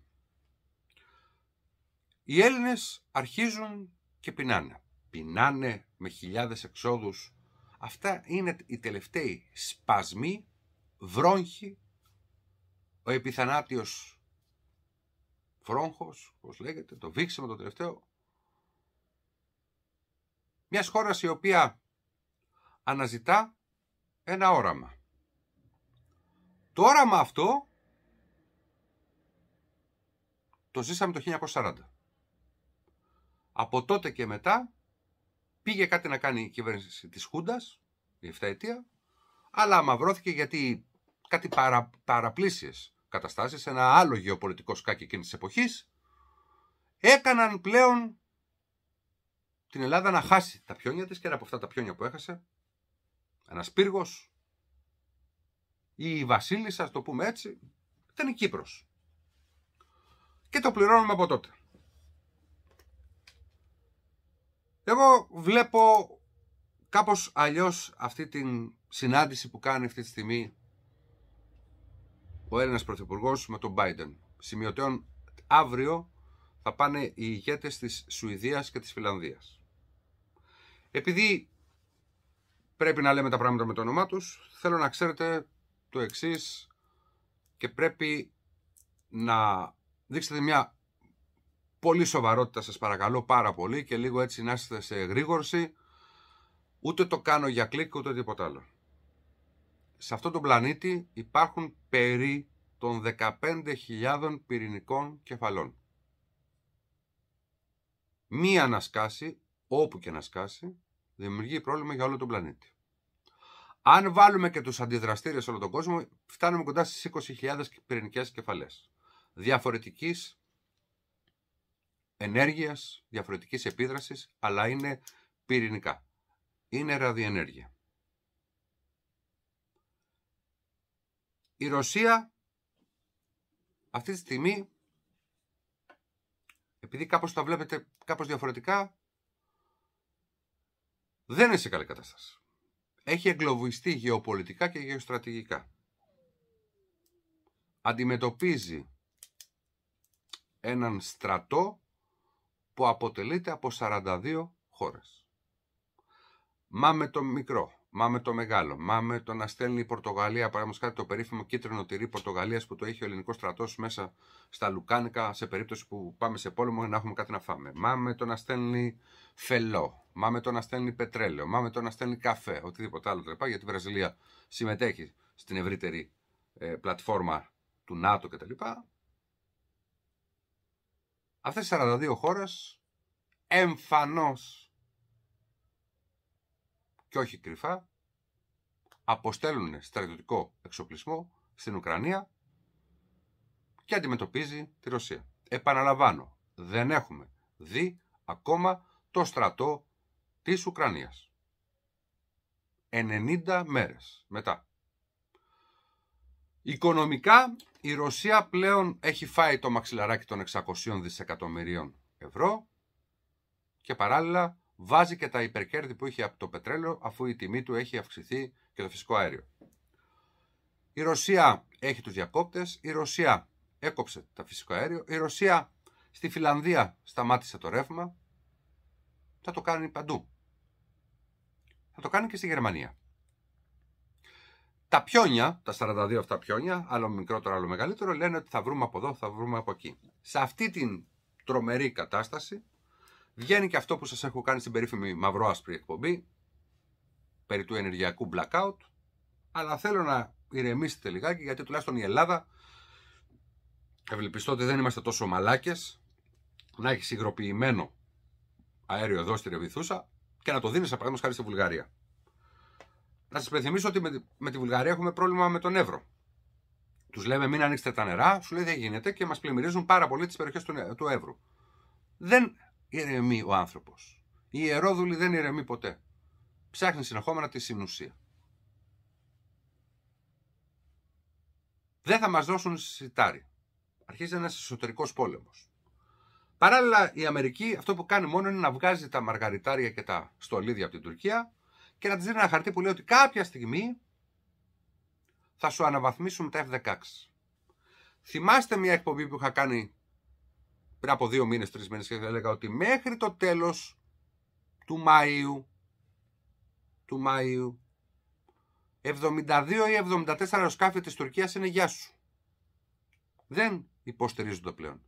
Οι Έλληνες αρχίζουν και πεινάνε. Πεινάνε με χιλιάδες εξόδους. Αυτά είναι οι τελευταίοι σπασμοί, βρόγχοι, ο επιθανάτιος φρόγχος, όπως λέγεται, το βήξιμο το τελευταίο, μιας χώρας η οποία αναζητά ένα όραμα. Τώρα με αυτό το ζήσαμε το 1940. Από τότε και μετά πήγε κάτι να κάνει η κυβέρνηση της Χούντας, η 7 αιτία, αλλά αμαυρώθηκε γιατί κάτι παρα, παραπλήσιες καταστάσεις, ένα άλλο γεωπολιτικό σκάκι εκείνης της εποχής, έκαναν πλέον την Ελλάδα να χάσει τα πιόνια της και από αυτά τα πιόνια που έχασε, ένας πύργος, ή η βασιλισσα το πούμε έτσι, ήταν η Κύπρος. Και το πληρώνουμε από τότε. Εγώ βλέπω κάπως αλλιώς αυτή την συνάντηση που κάνει αυτή τη στιγμή ο Έλληνας Πρωθυπουργός με τον Biden. Σημειωτέων αύριο θα πάνε οι ηγέτες της Σουηδίας και της Φιλανδίας. Επειδή πρέπει να λέμε τα πράγματα με το όνομά τους, θέλω να ξέρετε το εξής και πρέπει να δείξετε μια πολύ σοβαρότητα σας παρακαλώ πάρα πολύ και λίγο έτσι να είστε σε εγρήγορση, ούτε το κάνω για κλικ ούτε τίποτα άλλο. Σε αυτό το πλανήτη υπάρχουν περί των 15.000 πυρηνικών κεφαλών. Μία να σκάσει, όπου και να σκάσει, δημιουργεί πρόβλημα για όλο τον πλανήτη. Αν βάλουμε και τους αντιδραστήρες σε όλο τον κόσμο, φτάνουμε κοντά στις 20.000 πυρηνικές κεφαλές διαφορετικής ενέργειας, διαφορετικής επίδρασης, αλλά είναι πυρηνικά. Είναι ραδιενέργεια. Η Ρωσία αυτή τη στιγμή, επειδή κάπως τα βλέπετε κάπως διαφορετικά, δεν είναι σε καλή κατάσταση έχει εγκλωβιστεί γεωπολιτικά και γεωστρατηγικά. Αντιμετωπίζει έναν στρατό που αποτελείται από 42 χώρες. Μα με το μικρό Μάμε το μεγάλο. μάμε το να στέλνει η Πορτογαλία, παραδείγματος κάτι το περίφημο κίτρινο τυρί Πορτογαλίας που το έχει ο ελληνικός στρατός μέσα στα λουκάνικα σε περίπτωση που πάμε σε πόλεμο να έχουμε κάτι να φάμε. Μάμε το να στέλνει φελό. μάμε το να στέλνει πετρέλαιο. μάμε το να στέλνει καφέ. Οτιδήποτε άλλο τρεπά γιατί η Βραζιλία συμμετέχει στην ευρύτερη ε, πλατφόρμα του ΝΑΤΟ κτλ. Αυτές οι 42 χώρες εμφανώς και όχι κρυφά, αποστέλουν στρατιωτικό εξοπλισμό στην Ουκρανία και αντιμετωπίζει τη Ρωσία. Επαναλαμβάνω, δεν έχουμε δει ακόμα το στρατό της Ουκρανίας. 90 μέρες μετά. Οικονομικά η Ρωσία πλέον έχει φάει το μαξιλαράκι των 600 δισεκατομμυρίων ευρώ και παράλληλα βάζει και τα υπερκέρδη που είχε από το πετρέλαιο, αφού η τιμή του έχει αυξηθεί και το φυσικό αέριο. Η Ρωσία έχει τους διακόπτες, η Ρωσία έκοψε το φυσικό αέριο, η Ρωσία στη Φιλανδία σταμάτησε το ρεύμα, θα το κάνει παντού. Θα το κάνει και στη Γερμανία. Τα πιόνια, τα 42 αυτά πιόνια, άλλο μικρότερο, άλλο μεγαλύτερο, λένε ότι θα βρούμε από εδώ, θα βρούμε από εκεί. Σε αυτή την τρομερή κατάσταση, Βγαίνει και αυτό που σας έχω κάνει στην περίφημη μαυρο μαυρό-άσπρη εκπομπή περί του ενεργειακού blackout αλλά θέλω να ηρεμήσετε λιγάκι γιατί τουλάχιστον η Ελλάδα ευελπιστώ ότι δεν είμαστε τόσο μαλάκες να έχει υγροποιημένο αέριο εδώ στη Ρεβιθούσα και να το δίνεις, σαν χάρη στη Βουλγαρία. Να σας υπενθυμίσω ότι με τη, Βουλγαρία έχουμε πρόβλημα με τον Εύρο. Τους λέμε μην ανοίξετε τα νερά, σου λέει δεν γίνεται και μας πλημμυρίζουν πάρα πολύ τις περιοχές του, του Εύρου. Δεν ηρεμεί ο άνθρωπος. Η ιερόδουλη δεν ηρεμεί ποτέ. Ψάχνει συνεχόμενα τη συνουσία. Δεν θα μας δώσουν σιτάρι. Αρχίζει ένας εσωτερικός πόλεμος. Παράλληλα η Αμερική αυτό που κάνει μόνο είναι να βγάζει τα μαργαριτάρια και τα στολίδια από την Τουρκία και να της δίνει ένα χαρτί που λέει ότι κάποια στιγμή θα σου αναβαθμίσουν τα F-16. Θυμάστε μια εκπομπή που είχα κάνει πριν από δύο μήνες, τρεις μήνες και έλεγα ότι μέχρι το τέλος του Μαΐου του Μαΐου 72 ή 74 αεροσκάφη της Τουρκίας είναι γεια σου. Δεν υποστηρίζονται πλέον.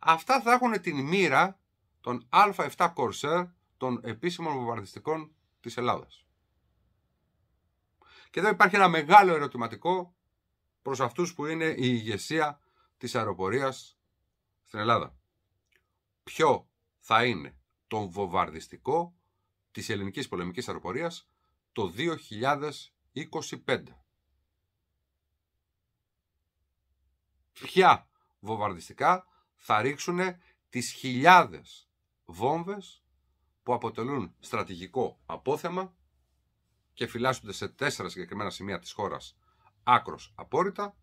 Αυτά θα έχουν την μοίρα των Α7 Corsair των επίσημων βομβαρδιστικών της Ελλάδας. Και εδώ υπάρχει ένα μεγάλο ερωτηματικό προς αυτούς που είναι η ηγεσία της αεροπορίας στην Ελλάδα ποιο θα είναι το βοβαρδιστικό της ελληνικής πολεμικής αεροπορίας το 2025. Ποια βοβαρδιστικά θα ρίξουν τις χιλιάδες βόμβες που αποτελούν στρατηγικό απόθεμα και φυλάσσονται σε τέσσερα συγκεκριμένα σημεία της χώρας άκρος απόρριτα,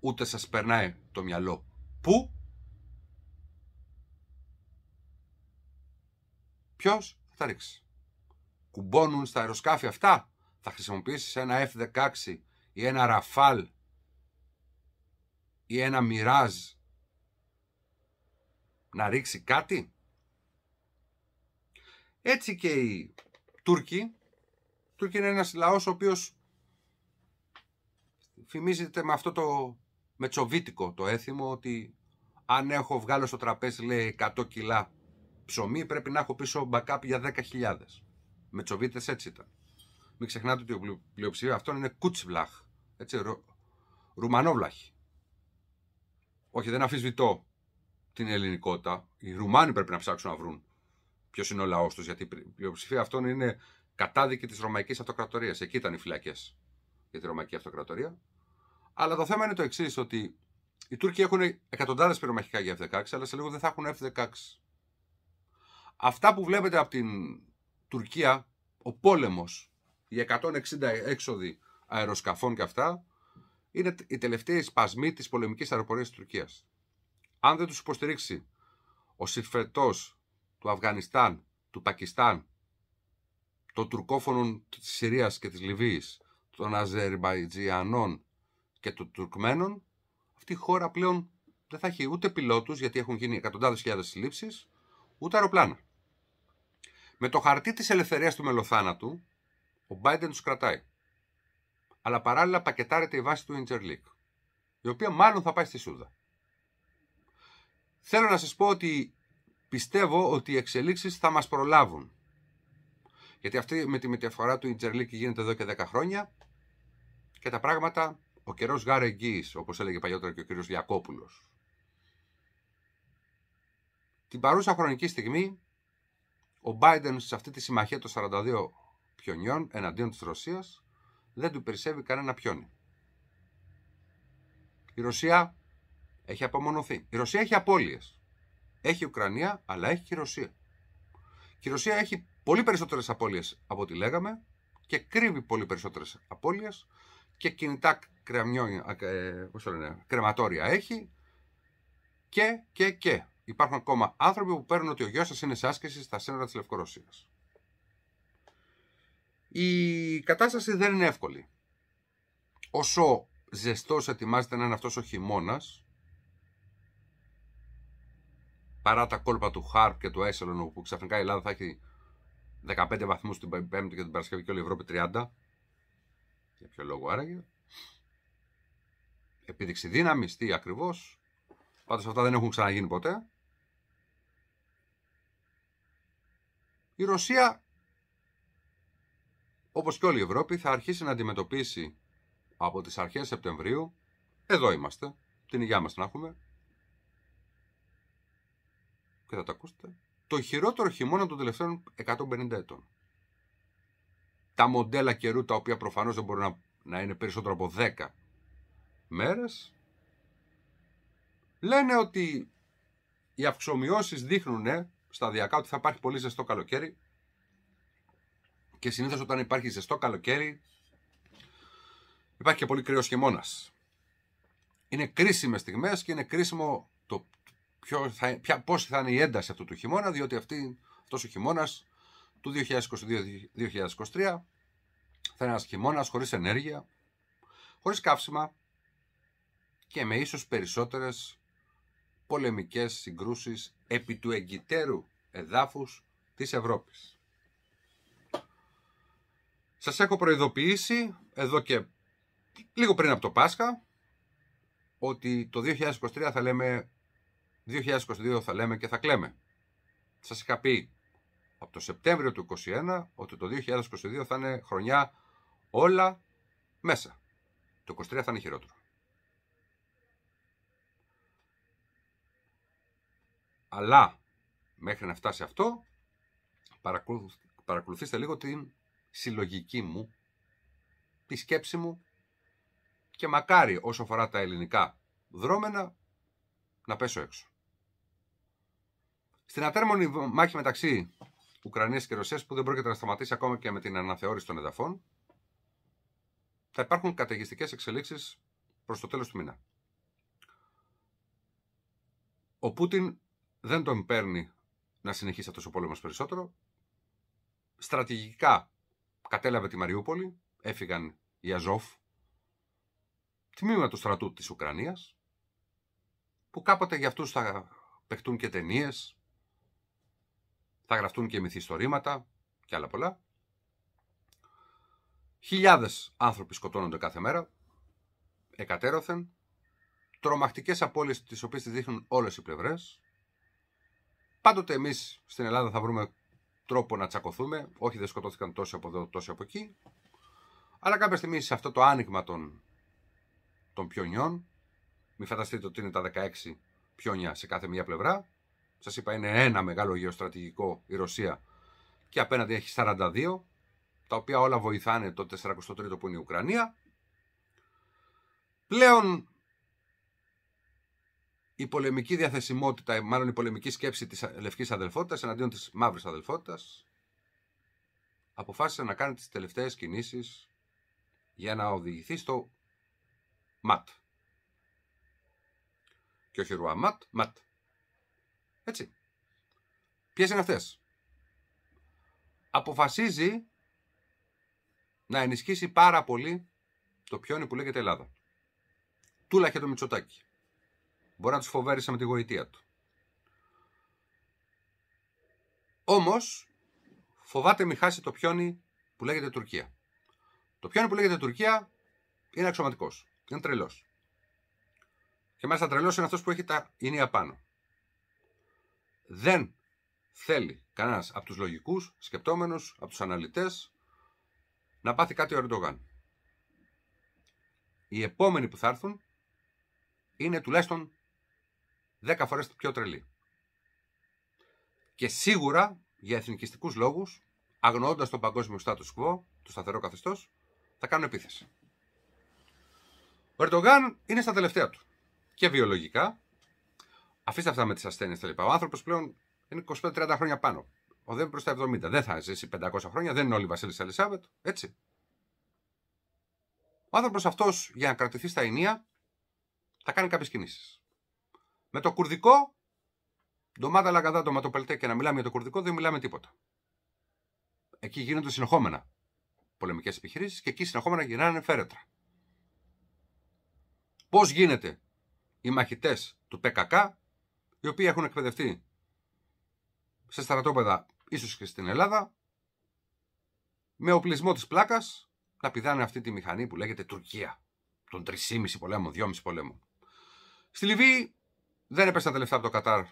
ούτε σας περνάει το μυαλό. Πού Ποιος θα τα ρίξεις. Κουμπώνουν στα αεροσκάφη αυτά. Θα χρησιμοποιήσεις ένα F-16 ή ένα Rafale ή ένα Mirage να ρίξει κάτι. Έτσι και οι Τούρκοι. Οι Τούρκοι είναι ένας λαός ο οποίος φημίζεται με αυτό το μετσοβίτικο το έθιμο ότι αν έχω βγάλω στο τραπέζι λέει 100 κιλά ψωμί πρέπει να έχω πίσω backup για 10.000. Με τσοβίτες έτσι ήταν. Μην ξεχνάτε ότι ο πλειοψηφία αυτών είναι κουτσβλάχ. Έτσι, ρου... Όχι, δεν αφισβητώ την ελληνικότητα. Οι Ρουμάνοι πρέπει να ψάξουν να βρουν ποιος είναι ο λαός τους, γιατί η πλειοψηφία αυτών είναι κατάδικη της Ρωμαϊκής Αυτοκρατορίας. Εκεί ήταν οι φυλακές για τη Ρωμαϊκή Αυτοκρατορία. Αλλά το θέμα είναι το εξής, ότι οι Τούρκοι έχουν εκατοντάδες πυρομαχικά για F-16, αλλά σε λίγο δεν θα έχουν F-16. Αυτά που βλέπετε από την Τουρκία, ο πόλεμος, οι 160 έξοδοι αεροσκαφών και αυτά, είναι οι τελευταίοι σπασμοί της πολεμικής αεροπορίας της Τουρκίας. Αν δεν τους υποστηρίξει ο συμφετός του Αφγανιστάν, του Πακιστάν, των τουρκόφωνων της Συρίας και της Λιβύης, των Αζερμπαϊτζιανών και των Τουρκμένων, αυτή η χώρα πλέον δεν θα έχει ούτε πιλότους, γιατί έχουν γίνει εκατοντάδες χιλιάδες συλλήψεις, ούτε αεροπλάνα. Με το χαρτί της ελευθερίας του μελοθάνατου, ο Biden τους κρατάει. Αλλά παράλληλα πακετάρεται η βάση του Ιντζερλίκ, η οποία μάλλον θα πάει στη Σούδα. Θέλω να σας πω ότι πιστεύω ότι οι εξελίξεις θα μας προλάβουν. Γιατί αυτή με τη μεταφορά του Ιντζερλίκ γίνεται εδώ και 10 χρόνια και τα πράγματα ο καιρός γάρα εγγύης, όπως έλεγε παλιότερα και ο κύριος Λιακόπουλος. Την παρούσα χρονική στιγμή ο Biden σε αυτή τη συμμαχία των 42 πιονιών εναντίον της Ρωσίας δεν του περισσεύει κανένα πιόνι. Η Ρωσία έχει απομονωθεί. Η Ρωσία έχει απώλειες. Έχει Ουκρανία, αλλά έχει και η Ρωσία. Και η Ρωσία έχει πολύ περισσότερες απώλειες από ό,τι λέγαμε και κρύβει πολύ περισσότερες απώλειες και κινητά κρεμιό, ε, ε κρεματόρια έχει και, και, και υπάρχουν ακόμα άνθρωποι που παίρνουν ότι ο γιος σας είναι σε άσκηση στα σύνορα της Λευκορωσίας. Η κατάσταση δεν είναι εύκολη. Όσο ζεστός ετοιμάζεται να είναι αυτός ο χειμώνας, παρά τα κόλπα του Χάρπ και του Έσελον, που ξαφνικά η Ελλάδα θα έχει 15 βαθμούς την Πέμπτη και την Παρασκευή και όλη η Ευρώπη 30. Για ποιο λόγο άραγε. Επίδειξη δύναμης, τι ακριβώς. Πάντως αυτά δεν έχουν ξαναγίνει ποτέ. η Ρωσία, όπως και όλη η Ευρώπη, θα αρχίσει να αντιμετωπίσει από τις αρχές Σεπτεμβρίου, εδώ είμαστε, την υγειά μας να έχουμε, και θα τα ακούσετε, το χειρότερο χειμώνα των τελευταίων 150 ετών. Τα μοντέλα καιρού τα οποία προφανώς δεν μπορούν να, είναι περισσότερο από 10 μέρες, λένε ότι οι αυξομοιώσεις δείχνουν σταδιακά ότι θα υπάρχει πολύ ζεστό καλοκαίρι. Και συνήθως όταν υπάρχει ζεστό καλοκαίρι, υπάρχει και πολύ κρύος χειμώνας. Είναι κρίσιμες στιγμές και είναι κρίσιμο το θα, πώς θα είναι η ένταση αυτού του χειμώνα, διότι αυτή, αυτός ο χειμώνας του 2022-2023 θα είναι ένας χειμώνας χωρίς ενέργεια, χωρίς καύσιμα και με ίσως περισσότερες πολεμικές συγκρούσεις επί του εγκυτέρου εδάφους της Ευρώπης. Σας έχω προειδοποιήσει εδώ και λίγο πριν από το Πάσχα ότι το 2023 θα λέμε 2022 θα λέμε και θα κλαίμε. Σας είχα πει από το Σεπτέμβριο του 2021 ότι το 2022 θα είναι χρονιά όλα μέσα. Το 2023 θα είναι χειρότερο. Αλλά μέχρι να φτάσει αυτό, παρακολουθήστε λίγο την συλλογική μου, τη σκέψη μου και μακάρι όσο αφορά τα ελληνικά δρόμενα να πέσω έξω. Στην ατέρμονη μάχη μεταξύ Ουκρανίας και Ρωσίας που δεν πρόκειται να σταματήσει ακόμα και με την αναθεώρηση των εδαφών θα υπάρχουν καταιγιστικές εξελίξεις προς το τέλος του μήνα. Ο Πούτιν δεν τον παίρνει να συνεχίσει αυτός ο πόλεμος περισσότερο. Στρατηγικά κατέλαβε τη Μαριούπολη, έφυγαν οι Αζόφ, τμήμα του στρατού της Ουκρανίας, που κάποτε για αυτούς θα παιχτούν και ταινίες, θα γραφτούν και μυθιστορήματα και άλλα πολλά. Χιλιάδες άνθρωποι σκοτώνονται κάθε μέρα, εκατέρωθεν, τρομακτικές απώλειες τις οποίες τις δείχνουν όλες οι πλευρές, Πάντοτε εμείς στην Ελλάδα θα βρούμε τρόπο να τσακωθούμε. Όχι, δεν σκοτώθηκαν τόσοι από εδώ, τόσο από εκεί. Αλλά κάποια στιγμή σε αυτό το άνοιγμα των, των πιονιών, μη φανταστείτε ότι είναι τα 16 πιόνια σε κάθε μία πλευρά. Σας είπα, είναι ένα μεγάλο γεωστρατηγικό η Ρωσία και απέναντι έχει 42, τα οποία όλα βοηθάνε το 43ο που είναι η Ουκρανία. Πλέον η πολεμική διαθεσιμότητα, μάλλον η πολεμική σκέψη της λευκής αδελφότητας εναντίον της μαύρης αδελφότητας, αποφάσισε να κάνει τις τελευταίες κινήσεις για να οδηγηθεί στο ΜΑΤ. Και όχι ρουά ΜΑΤ, ΜΑΤ. Έτσι. Ποιες είναι αυτές. Αποφασίζει να ενισχύσει πάρα πολύ το πιόνι που λέγεται Ελλάδα. Τούλα και το Μητσοτάκι. Μπορεί να τους φοβέρισε με τη γοητεία του. Όμως, φοβάται μη χάσει το πιόνι που λέγεται Τουρκία. Το πιόνι που λέγεται Τουρκία είναι αξιωματικός. Είναι τρελός. Και μάλιστα τρελός είναι αυτός που έχει τα ίνια πάνω. Δεν θέλει κανένας από τους λογικούς, σκεπτόμενους, από τους αναλυτές να πάθει κάτι ο Ερντογάν. Οι επόμενοι που θα έρθουν είναι τουλάχιστον 10 φορές πιο τρελή. Και σίγουρα για εθνικιστικούς λόγους, αγνοώντας τον παγκόσμιο status quo, το σταθερό καθεστώς, θα κάνουν επίθεση. Ο Ερντογάν είναι στα τελευταία του. Και βιολογικά. Αφήστε αυτά με τις ασθένειες κλπ. Ο άνθρωπος πλέον είναι 25-30 χρόνια πάνω. Ο δεν προς τα 70. Δεν θα ζήσει 500 χρόνια. Δεν είναι όλοι Βασίλη Ελισάβετ. Έτσι. Ο άνθρωπος αυτός για να κρατηθεί στα ενία θα κάνει κάποιες κινήσεις. Με το κουρδικό, ντομάτα λαγκαδά, ντοματοπελτέ και να μιλάμε για το κουρδικό δεν μιλάμε τίποτα. Εκεί γίνονται συνεχόμενα πολεμικές επιχειρήσεις και εκεί συνεχόμενα γυρνάνε φέρετρα. Πώς γίνεται οι μαχητές του ΠΚΚ, οι οποίοι έχουν εκπαιδευτεί σε στρατόπεδα ίσως και στην Ελλάδα, με οπλισμό της πλάκας, να πηδάνε αυτή τη μηχανή που λέγεται Τουρκία, των 3,5 πολέμων, 2,5 πολέμων. Στη Λιβύη δεν έπεσαν τα λεφτά από το Κατάρ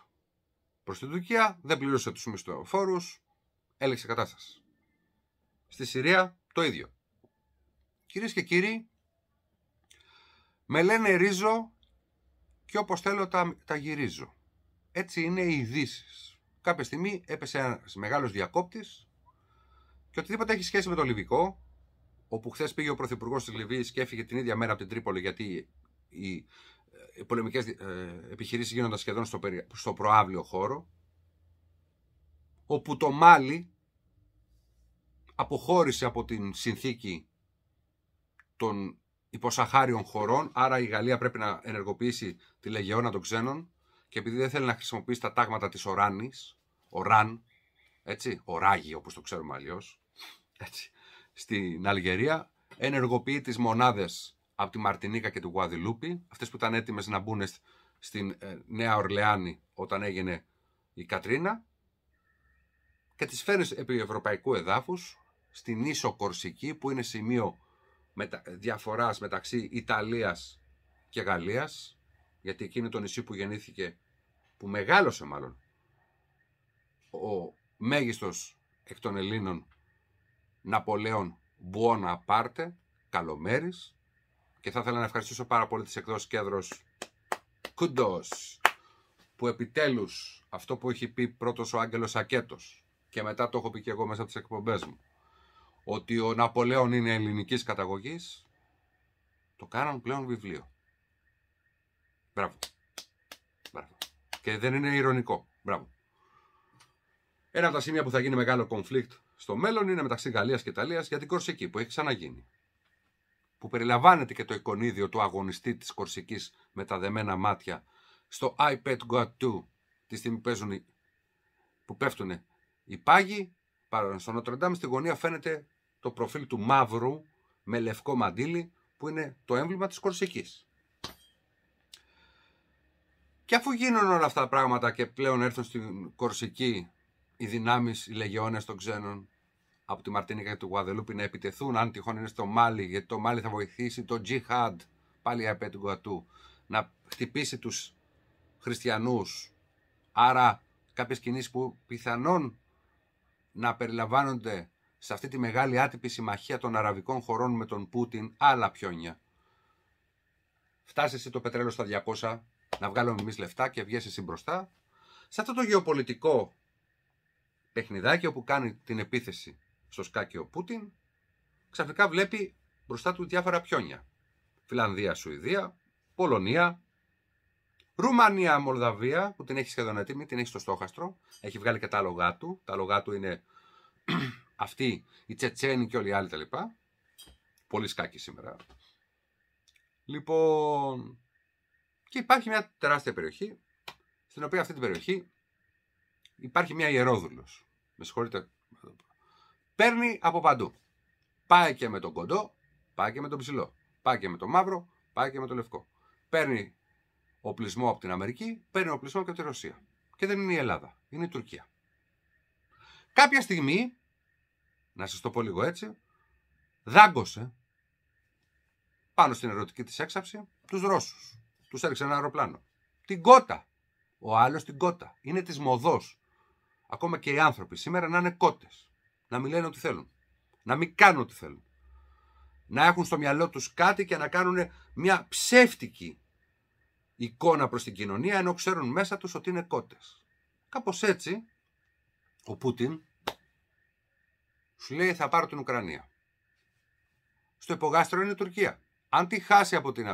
προς την Τουρκία, δεν πληρούσε τους μισθοφόρους, έλεξε κατάσταση. Στη Συρία το ίδιο. Κυρίες και κύριοι, με λένε ρίζο και όπως θέλω τα, τα γυρίζω. Έτσι είναι οι ειδήσεις. Κάποια στιγμή έπεσε ένας μεγάλος διακόπτης. και οτιδήποτε έχει σχέση με το Λιβικό, όπου χθες πήγε ο Πρωθυπουργός της Λιβύης και έφυγε την ίδια μέρα από την Τρίπολη γιατί η ε, πολεμικές ε, επιχειρήσεις γίνονταν σχεδόν στο, περι... στο προάβλιο χώρο, όπου το Μάλι αποχώρησε από την συνθήκη των υποσαχάριων χωρών, άρα η Γαλλία πρέπει να ενεργοποιήσει τη λεγεώνα των ξένων και επειδή δεν θέλει να χρησιμοποιήσει τα τάγματα της Οράνης, Οράν, έτσι, Οράγι όπως το ξέρουμε αλλιώς. στην Αλγερία, ενεργοποιεί τις μονάδες από τη Μαρτινίκα και του Γουαδιλούπη, αυτές που ήταν έτοιμες να μπουν στην ε, Νέα Ορλεάνη όταν έγινε η Κατρίνα και τις φέρνεις επί ευρωπαϊκού εδάφους στην Ίσο Κορσική που είναι σημείο μετα... διαφοράς μεταξύ Ιταλίας και Γαλλίας γιατί εκείνη το νησί που γεννήθηκε που μεγάλωσε μάλλον ο μέγιστος εκ των Ελλήνων Ναπολέων Μπουόνα Πάρτε Καλομέρης και θα ήθελα να ευχαριστήσω πάρα πολύ τις εκδόσεις κέντρος Κουντός που επιτέλους αυτό που έχει πει πρώτος ο Άγγελος Ακέτος και μετά το έχω πει και εγώ μέσα από τις εκπομπές μου ότι ο Ναπολέων είναι ελληνικής καταγωγής το κάναν πλέον βιβλίο. Μπράβο. Μπράβο. Και δεν είναι ηρωνικό. Μπράβο. Ένα από τα σημεία που θα γίνει μεγάλο κομφλίκτ στο μέλλον είναι μεταξύ Γαλλίας και Ιταλίας για την Κορσική που έχει ξαναγίνει που περιλαμβάνεται και το εικονίδιο του αγωνιστή της Κορσικής με τα δεμένα μάτια στο iPad Go 2 τη στιγμή που πέφτουν οι πάγοι στο Νοτρεντάμ στη γωνία φαίνεται το προφίλ του μαύρου με λευκό μαντίλι που είναι το έμβλημα της Κορσικής. Και αφού γίνουν όλα αυτά τα πράγματα και πλέον έρθουν στην Κορσική οι δυνάμεις, οι λεγεώνες των ξένων από τη Μαρτίνικα και του Γουαδελούπη να επιτεθούν, αν τυχόν είναι στο Μάλι, γιατί το Μάλι θα βοηθήσει τον Τζιχάντ, πάλι ΑΕΠΕ του να χτυπήσει τους χριστιανούς. Άρα κάποιες κινήσεις που πιθανόν να περιλαμβάνονται σε αυτή τη μεγάλη άτυπη συμμαχία των αραβικών χωρών με τον Πούτιν, άλλα πιόνια. Φτάσεις το πετρέλαιο στα 200, να βγάλουμε εμείς λεφτά και βγει εσύ μπροστά. Σε αυτό το γεωπολιτικό παιχνιδάκι όπου κάνει την επίθεση στο σκάκι ο Πούτιν, ξαφνικά βλέπει μπροστά του διάφορα πιόνια. Φιλανδία, Σουηδία, Πολωνία, Ρουμανία, Μολδαβία, που την έχει σχεδόν έτοιμη, την έχει στο στόχαστρο, έχει βγάλει και τα λογά του. Τα λογά του είναι αυτοί, η Τσετσένοι και όλοι οι άλλοι λοιπά. Πολύ σκάκι σήμερα. Λοιπόν, και υπάρχει μια τεράστια περιοχή, στην οποία αυτή την περιοχή υπάρχει μια ιερόδουλος. Με συγχωρείτε, Παίρνει από παντού. Πάει και με τον κοντό, πάει και με τον ψηλό. Πάει και με τον μαύρο, πάει και με τον λευκό. Παίρνει οπλισμό από την Αμερική, παίρνει οπλισμό και από τη Ρωσία. Και δεν είναι η Ελλάδα, είναι η Τουρκία. Κάποια στιγμή, να σας το πω λίγο έτσι, δάγκωσε πάνω στην ερωτική της έξαψη τους Ρώσους. Τους έριξε ένα αεροπλάνο. Την κότα. Ο άλλος την κότα. Είναι της μοδός. Ακόμα και οι άνθρωποι σήμερα να είναι κότες να μην λένε ό,τι θέλουν. Να μην κάνουν ό,τι θέλουν. Να έχουν στο μυαλό τους κάτι και να κάνουν μια ψεύτικη εικόνα προς την κοινωνία ενώ ξέρουν μέσα τους ότι είναι κότες. Κάπως έτσι ο Πούτιν σου λέει θα πάρω την Ουκρανία. Στο υπογάστρο είναι η Τουρκία. Αν τη χάσει από την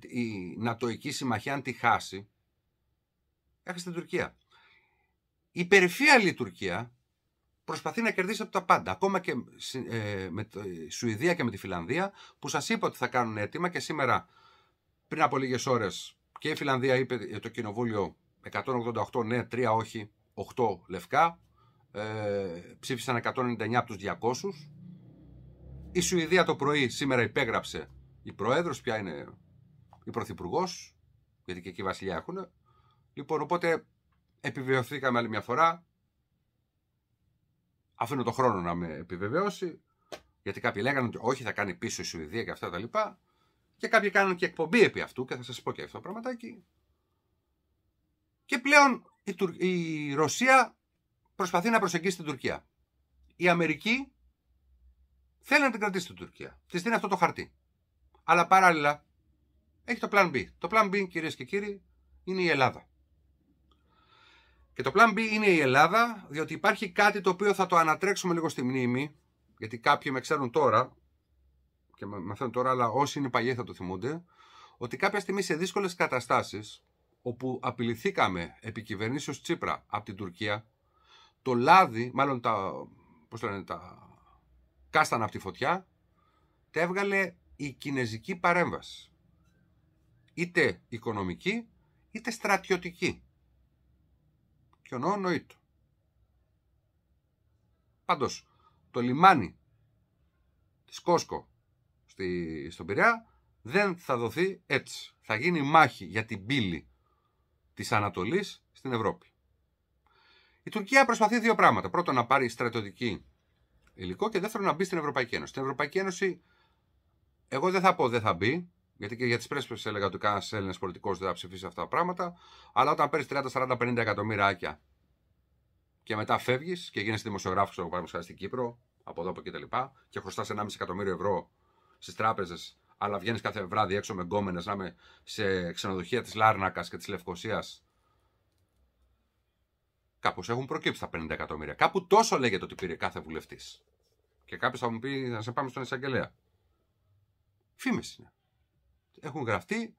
η Νατοϊκή Συμμαχία, αν τη χάσει, έχασε την Τουρκία. Η περιφύαλη Τουρκία προσπαθεί να κερδίσει από τα πάντα. Ακόμα και ε, με τη Σουηδία και με τη Φιλανδία, που σας είπα ότι θα κάνουν αίτημα και σήμερα, πριν από λίγες ώρες, και η Φιλανδία είπε ε, το κοινοβούλιο 188 ναι, 3 όχι, 8 λευκά. Ε, ψήφισαν 199 από τους 200. Η Σουηδία το πρωί σήμερα υπέγραψε η πρόεδρος, πια είναι η πρωθυπουργός, γιατί και εκεί βασιλιά έχουν. Λοιπόν, οπότε επιβεβαιωθήκαμε άλλη μια φορά Αφήνω το χρόνο να με επιβεβαιώσει, γιατί κάποιοι λέγανε ότι όχι, θα κάνει πίσω η Σουηδία και αυτά τα λοιπά. Και κάποιοι κάνουν και εκπομπή επί αυτού και θα σας πω και αυτό το πραγματάκι. Και πλέον η, η Ρωσία προσπαθεί να προσεγγίσει την Τουρκία. Η Αμερική θέλει να την κρατήσει την Τουρκία. Της δίνει αυτό το χαρτί. Αλλά παράλληλα έχει το plan B. Το plan B, κυρίες και κύριοι, είναι η Ελλάδα. Και το plan B είναι η Ελλάδα, διότι υπάρχει κάτι το οποίο θα το ανατρέξουμε λίγο στη μνήμη, γιατί κάποιοι με ξέρουν τώρα, και με μαθαίνουν τώρα, αλλά όσοι είναι παλιοί θα το θυμούνται, ότι κάποια στιγμή σε δύσκολες καταστάσεις, όπου απειληθήκαμε επί κυβερνήσεως Τσίπρα από την Τουρκία, το λάδι, μάλλον τα, πώς τα κάστανα από τη φωτιά, τα έβγαλε η κινέζικη παρέμβαση. Είτε οικονομική, είτε στρατιωτική και ο νοήτο. Πάντως, το λιμάνι της Κόσκο στη, στον Πειραιά δεν θα δοθεί έτσι. Θα γίνει μάχη για την πύλη της Ανατολής στην Ευρώπη. Η Τουρκία προσπαθεί δύο πράγματα. Πρώτον, να πάρει στρατιωτική υλικό και δεύτερον, να μπει στην Ευρωπαϊκή Ένωση. Στην Ευρωπαϊκή Ένωση, εγώ δεν θα πω δεν θα μπει, γιατί και για τις πρέσπε έλεγα ότι κανένα Έλληνας πολιτικός δεν θα ψηφίσει αυτά τα πράγματα. Αλλά όταν παίρνεις 30, 40, 50 εκατομμύρια και μετά φεύγεις και γίνει δημοσιογράφο, ξέρω χάρη στην Κύπρο, από εδώ από εκεί λοιπά, και χρωστάς 1,5 εκατομμύριο ευρώ στις τράπεζες, αλλά βγαίνεις κάθε βράδυ έξω με γκόμενες να είμαι σε ξενοδοχεία της Λάρνακας και της Λευκοσίας. Κάπως έχουν προκύψει τα 50 εκατομμύρια. Κάπου τόσο λέγεται ότι πήρε κάθε βουλευτής. Και κάποιος θα μου πει, να σε πάμε στον εισαγγελέα. Φήμες είναι έχουν γραφτεί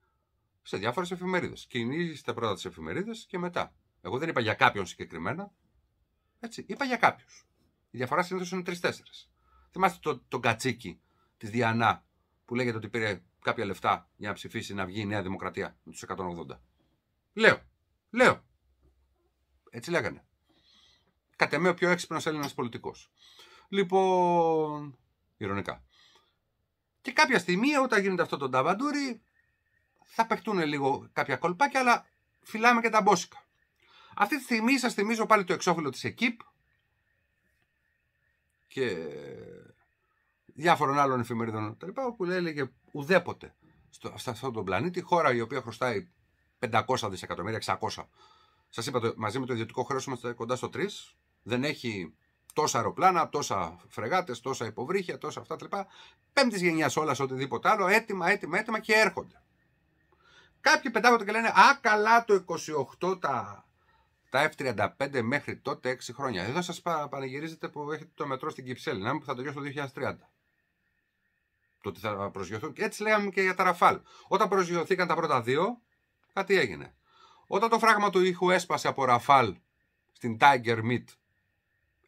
σε διάφορες εφημερίδες. τα πρώτα τι εφημερίδες και μετά. Εγώ δεν είπα για κάποιον συγκεκριμένα. Έτσι, είπα για κάποιους. Η διαφορά συνήθως είναι τρει-τέσσερι. Θυμάστε το, τον της Διανά που λέγεται ότι πήρε κάποια λεφτά για να ψηφίσει να βγει η Νέα Δημοκρατία με τους 180. Λέω. Λέω. Έτσι λέγανε. Κατ' εμέ ο πιο έξυπνος Έλληνας πολιτικός. Λοιπόν. Ηρωνικά. Και κάποια στιγμή, όταν γίνεται αυτό το ταβαντούρι, θα παιχτούν λίγο κάποια κολπάκια, αλλά φυλάμε και τα μπόσικα. Αυτή τη στιγμή σας θυμίζω πάλι το εξώφυλλο της ΕΚΙΠ και διάφορων άλλων εφημερίδων που έλεγε ουδέποτε στο, σε αυτόν τον πλανήτη χώρα η οποία χρωστάει 500 δισεκατομμύρια, 600. Σας είπα, το, μαζί με το ιδιωτικό χρέος είμαστε κοντά στο 3. Δεν έχει τόσα αεροπλάνα, τόσα φρεγάτες, τόσα υποβρύχια, τόσα αυτά κλπ. Πέμπτης γενιάς όλας, οτιδήποτε άλλο, έτοιμα, έτοιμα, έτοιμα και έρχονται. Κάποιοι πετάγονται και λένε Α, καλά το 28 τα, τα F35 μέχρι τότε 6 χρόνια. Εδώ σας πανηγυρίζετε που έχετε το μετρό στην Κυψέλη, να μην που θα τελειώσει το 2030. Το ότι θα προσγειωθούν. Έτσι λέγαμε και για τα Ραφάλ. Όταν προσγειωθήκαν τα πρώτα δύο, κάτι έγινε. Όταν το φράγμα του ήχου έσπασε από Ραφάλ στην Tiger Meat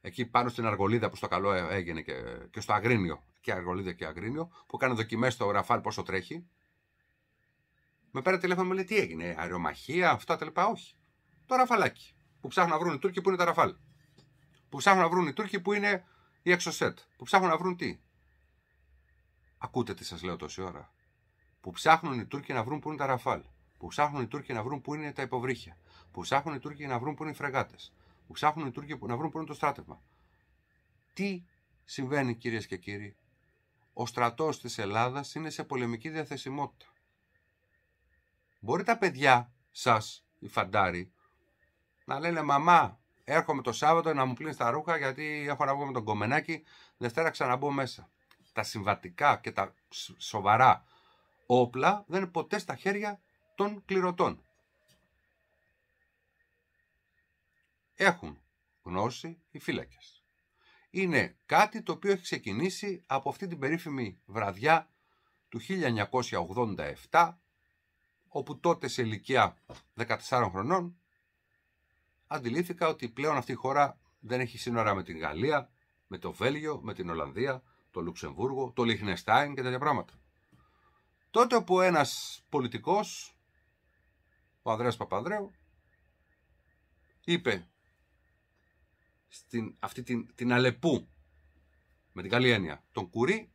εκεί πάνω στην Αργολίδα που στο καλό ε, έγινε και, και στο Αγρίνιο, και Αργολίδα και Αγρίνιο, που κάνω δοκιμές στο Ραφάλ πόσο τρέχει. Με πέρα τηλέφωνο μου λέει τι έγινε, αερομαχία, αυτά τα λοιπά. Όχι. Το Ραφαλάκι. Που ψάχνουν να βρουν οι Τούρκοι που είναι τα Ραφάλ. Που ψάχνουν να βρουν οι Τούρκοι που είναι η Εξωσέτ. Που ψάχνουν να βρουν τι. Ακούτε τι σας λέω τόση ώρα. Που ψάχνουν οι Τούρκοι να βρουν που είναι τα Ραφάλ. Που ψάχνουν οι Τούρκοι να βρουν που είναι τα υποβρύχια. Που ψάχνουν οι Τούρκοι να βρουν που είναι οι φρεγάτες που ψάχνουν οι Τούρκοι να βρουν πρώτο το στράτευμα. Τι συμβαίνει κυρίες και κύριοι. Ο στρατός της Ελλάδας είναι σε πολεμική διαθεσιμότητα. Μπορεί τα παιδιά σας, οι φαντάροι, να λένε «Μαμά, έρχομαι το Σάββατο να μου πλύνεις τα ρούχα γιατί έχω να βγω με τον κομμενάκι, Δευτέρα ξαναμπώ μέσα». Τα συμβατικά και τα σοβαρά όπλα δεν είναι ποτέ στα χέρια των κληρωτών. έχουν γνώση οι φύλακες. Είναι κάτι το οποίο έχει ξεκινήσει από αυτή την περίφημη βραδιά του 1987 όπου τότε σε ηλικία 14 χρονών αντιλήθηκα ότι πλέον αυτή η χώρα δεν έχει σύνορα με την Γαλλία, με το Βέλγιο, με την Ολλανδία, το Λουξεμβούργο, το Λιχνεστάιν και τέτοια πράγματα. Τότε που ένας πολιτικός, ο Ανδρέας Παπαδρέου, είπε στην, αυτή την, την Αλεπού, με την καλή έννοια, τον Κουρί,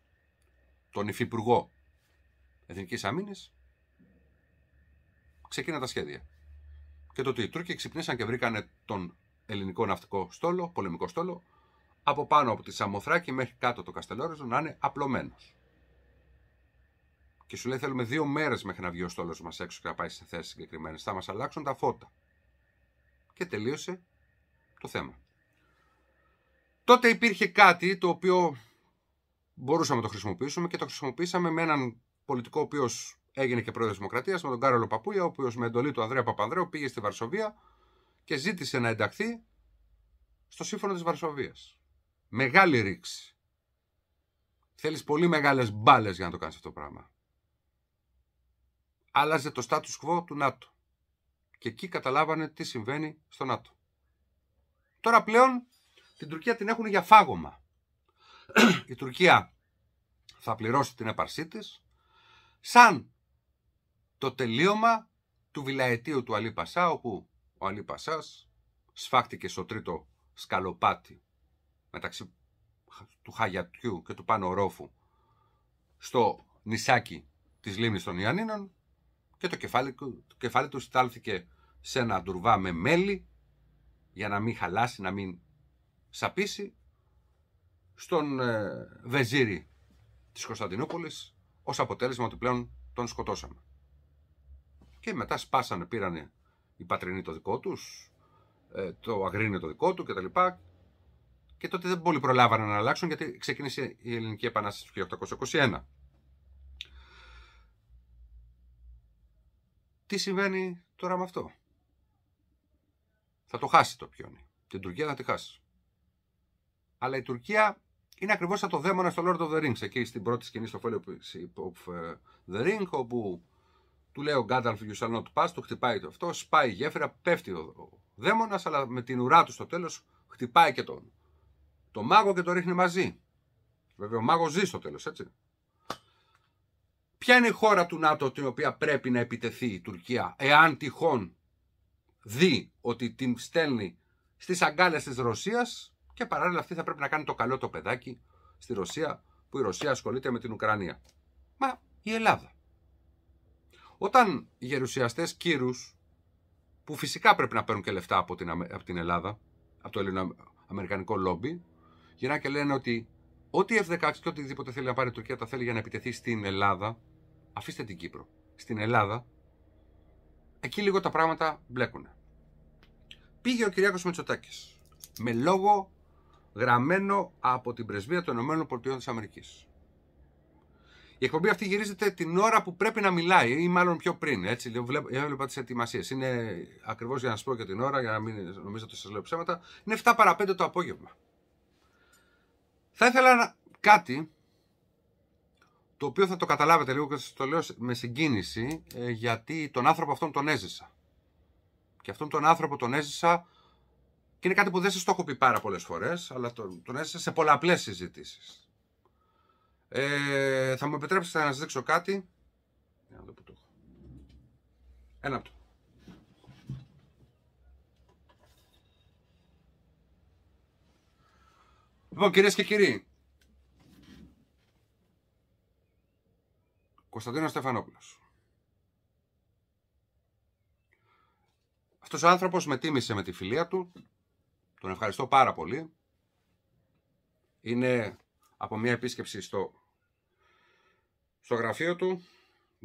τον Υφυπουργό Εθνικής Αμήνης, ξεκίναν τα σχέδια. Και το ότι οι Τούρκοι ξυπνήσαν και βρήκανε τον ελληνικό ναυτικό στόλο, πολεμικό στόλο, από πάνω από τη Σαμοθράκη μέχρι κάτω το Καστελόριζο να είναι απλωμένος. Και σου λέει: Θέλουμε δύο μέρες μέχρι να βγει ο στόλος μας έξω και να πάει σε θέσεις συγκεκριμένες. Θα μας αλλάξουν τα φώτα. Και τελείωσε το θέμα. Τότε υπήρχε κάτι το οποίο μπορούσαμε να το χρησιμοποιήσουμε και το χρησιμοποίησαμε με έναν πολιτικό ο οποίος έγινε και πρόεδρος Δημοκρατίας, με τον Κάρολο Παπούλια, ο οποίος με εντολή του Ανδρέα Παπανδρέου πήγε στη Βαρσοβία και ζήτησε να ενταχθεί στο σύμφωνο της Βαρσοβίας. Μεγάλη ρήξη. Θέλεις πολύ μεγάλες μπάλες για να το κάνεις αυτό το πράγμα. Άλλαζε το status quo του ΝΑΤΟ. Και εκεί καταλάβανε τι συμβαίνει στο ΝΑΤΟ. Τώρα πλέον την Τουρκία την έχουν για φάγωμα. Η Τουρκία θα πληρώσει την έπαρσή της σαν το τελείωμα του βιλαετίου του Αλή Πασά, όπου ο Αλή Πασάς σφάχτηκε στο τρίτο σκαλοπάτι μεταξύ του Χαγιατιού και του Ρόφου στο νησάκι της λίμνης των Ιαννίνων και το κεφάλι, το κεφάλι του στάλθηκε σε ένα ντουρβά με μέλι για να μην χαλάσει, να μην σαπίσει στον ε, Βεζίρι της Κωνσταντινούπολης ως αποτέλεσμα ότι πλέον τον σκοτώσαμε. Και μετά σπάσανε, πήρανε η πατρίνη το δικό τους, ε, το αγρίνιο το δικό του κτλ. Και τότε δεν πολύ προλάβανε να αλλάξουν γιατί ξεκίνησε η Ελληνική Επανάσταση του 1821. Τι συμβαίνει τώρα με αυτό. Θα το χάσει το πιόνι. Την Τουρκία θα τη χάσει. Αλλά η Τουρκία είναι ακριβώς σαν το δαίμονα στο Lord of the Rings. Εκεί στην πρώτη σκηνή στο Fellowship of ε, the Ring, όπου του λέει ο Γκάνταλφ You shall not pass, του χτυπάει το αυτό, σπάει η γέφυρα, πέφτει ο δαίμονας, αλλά με την ουρά του στο τέλος χτυπάει και τον. Το μάγο και το ρίχνει μαζί. Βέβαια, ο μάγος ζει στο τέλος, έτσι. Ποια είναι η χώρα του ΝΑΤΟ την οποία πρέπει να επιτεθεί η Τουρκία, εάν τυχόν δει ότι την στέλνει στις αγκάλες της Ρωσίας και παράλληλα αυτή θα πρέπει να κάνει το καλό το παιδάκι στη Ρωσία, που η Ρωσία ασχολείται με την Ουκρανία. Μα η Ελλάδα. Όταν οι γερουσιαστές κύρους, που φυσικά πρέπει να παίρνουν και λεφτά από την, από την Ελλάδα, από το ελληνοαμερικανικό λόμπι, γυρνά και λένε ότι ό,τι F-16 και οτιδήποτε θέλει να πάρει η Τουρκία τα θέλει για να επιτεθεί στην Ελλάδα, αφήστε την Κύπρο. Στην Ελλάδα, εκεί λίγο τα πράγματα μπλέκουν. Πήγε ο Κυριάκος Μετσοτάκης με λόγο γραμμένο από την πρεσβεία των ΗΠΑ. Η εκπομπή αυτή γυρίζεται την ώρα που πρέπει να μιλάει, ή μάλλον πιο πριν. Έτσι, έβλεπα λοιπόν τις ετοιμασίες. Είναι ακριβώς για να σας πω και την ώρα, για να μην νομίζω ότι σας λέω ψέματα. Είναι 7 παρα 5 το απόγευμα. Θα ήθελα να... κάτι το οποίο θα το καταλάβετε λίγο και σας το λέω με συγκίνηση, ε, γιατί τον άνθρωπο αυτόν τον έζησα. Και αυτόν τον άνθρωπο τον έζησα και είναι κάτι που δεν σας το έχω πει πάρα πολλές φορές, αλλά τον, τον έζησα σε πολλαπλές συζητήσεις. Ε, θα μου επιτρέψετε να σας δείξω κάτι. Για το Ένα από το. Λοιπόν, κυρίες και κύριοι. Κωνσταντίνος Στεφανόπουλος. Αυτός ο άνθρωπος με τίμησε με τη φιλία του, τον ευχαριστώ πάρα πολύ. Είναι από μια επίσκεψη στο, στο γραφείο του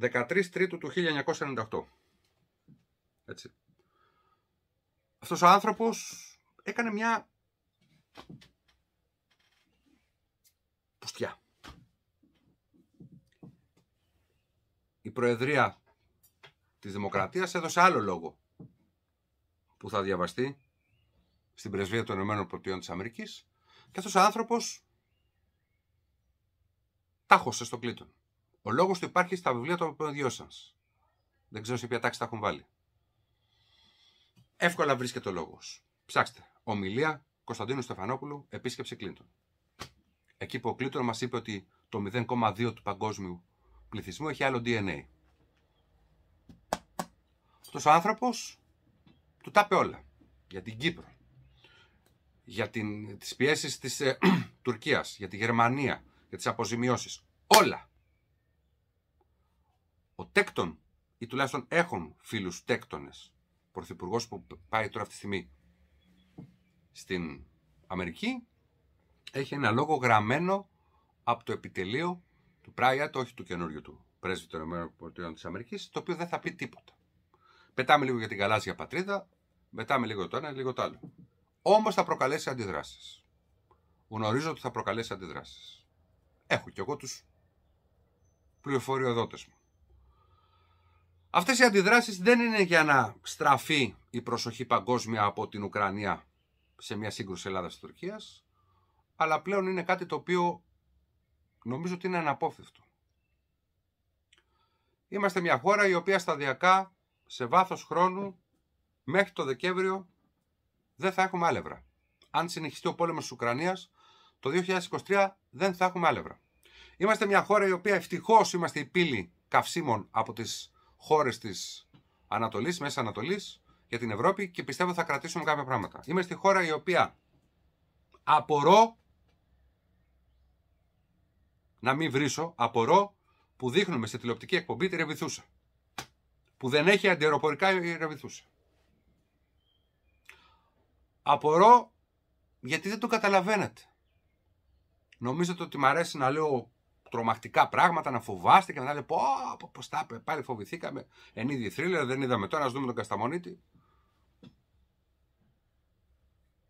13 Τρίτου του 1998. Έτσι. Αυτός ο άνθρωπος έκανε μια πουστιά. Η Προεδρία της Δημοκρατίας έδωσε άλλο λόγο που θα διαβαστεί στην πρεσβεία των Αμερικής και αυτός ο άνθρωπος τάχωσε στο Κλίτον. Ο λόγος του υπάρχει στα βιβλία των παιδιών Δεν ξέρω σε ποια τάξη τα έχουν βάλει. Εύκολα βρίσκεται ο λόγος. Ψάξτε. Ομιλία Κωνσταντίνου Στεφανόπουλου, επίσκεψη Κλίντον. Εκεί που ο Κλίντον μας είπε ότι το 0,2 του παγκόσμιου πληθυσμού έχει άλλο DNA. Αυτός ο άνθρωπος του τα όλα για την Κύπρο για την, τις πιέσεις της ε, Τουρκίας, για τη Γερμανία, για τις αποζημιώσεις. Όλα. Ο τέκτον, ή τουλάχιστον έχουν φίλους τέκτονες, πρωθυπουργός που πάει τώρα αυτή τη στιγμή στην Αμερική, έχει ένα λόγο γραμμένο από το επιτελείο του Πράιατ, όχι του καινούριου του πρέσβη των ΗΠΑ της Αμερικής, το οποίο δεν θα πει τίποτα. Πετάμε λίγο για την γαλάζια πατρίδα, μετάμε λίγο το ένα, λίγο το άλλο. Όμως θα προκαλέσει αντιδράσεις. Γνωρίζω ότι θα προκαλέσει αντιδράσεις. Έχω κι εγώ τους πληροφοριοδότες μου. Αυτές οι αντιδράσεις δεν είναι για να στραφεί η προσοχή παγκόσμια από την Ουκρανία σε μια σύγκρουση Ελλάδα-Τουρκία, αλλά πλέον είναι κάτι το οποίο νομίζω ότι είναι αναπόφευκτο. Είμαστε μια χώρα η οποία σταδιακά σε βάθος χρόνου μέχρι το Δεκέμβριο δεν θα έχουμε άλευρα. Αν συνεχιστεί ο πόλεμος της Ουκρανίας, το 2023 δεν θα έχουμε άλευρα. Είμαστε μια χώρα η οποία ευτυχώς είμαστε η πύλη καυσίμων από τις χώρες της Ανατολής, Μέσα Ανατολής, για την Ευρώπη και πιστεύω θα κρατήσουμε κάποια πράγματα. Είμαστε η χώρα η οποία απορώ να μην βρίσω, απορώ που δείχνουμε σε τηλεοπτική εκπομπή τη Ρεβιθούσα. Που δεν έχει αντιεροπορικά η Ρεβιθούσα. Απορώ γιατί δεν το καταλαβαίνετε. Νομίζετε ότι μ' αρέσει να λέω τρομακτικά πράγματα, να φοβάστε και να λέτε πώ τα πάλι φοβηθήκαμε. Εν είδη θρύλερ, δεν είδαμε τώρα, ας δούμε τον Κασταμονίτη.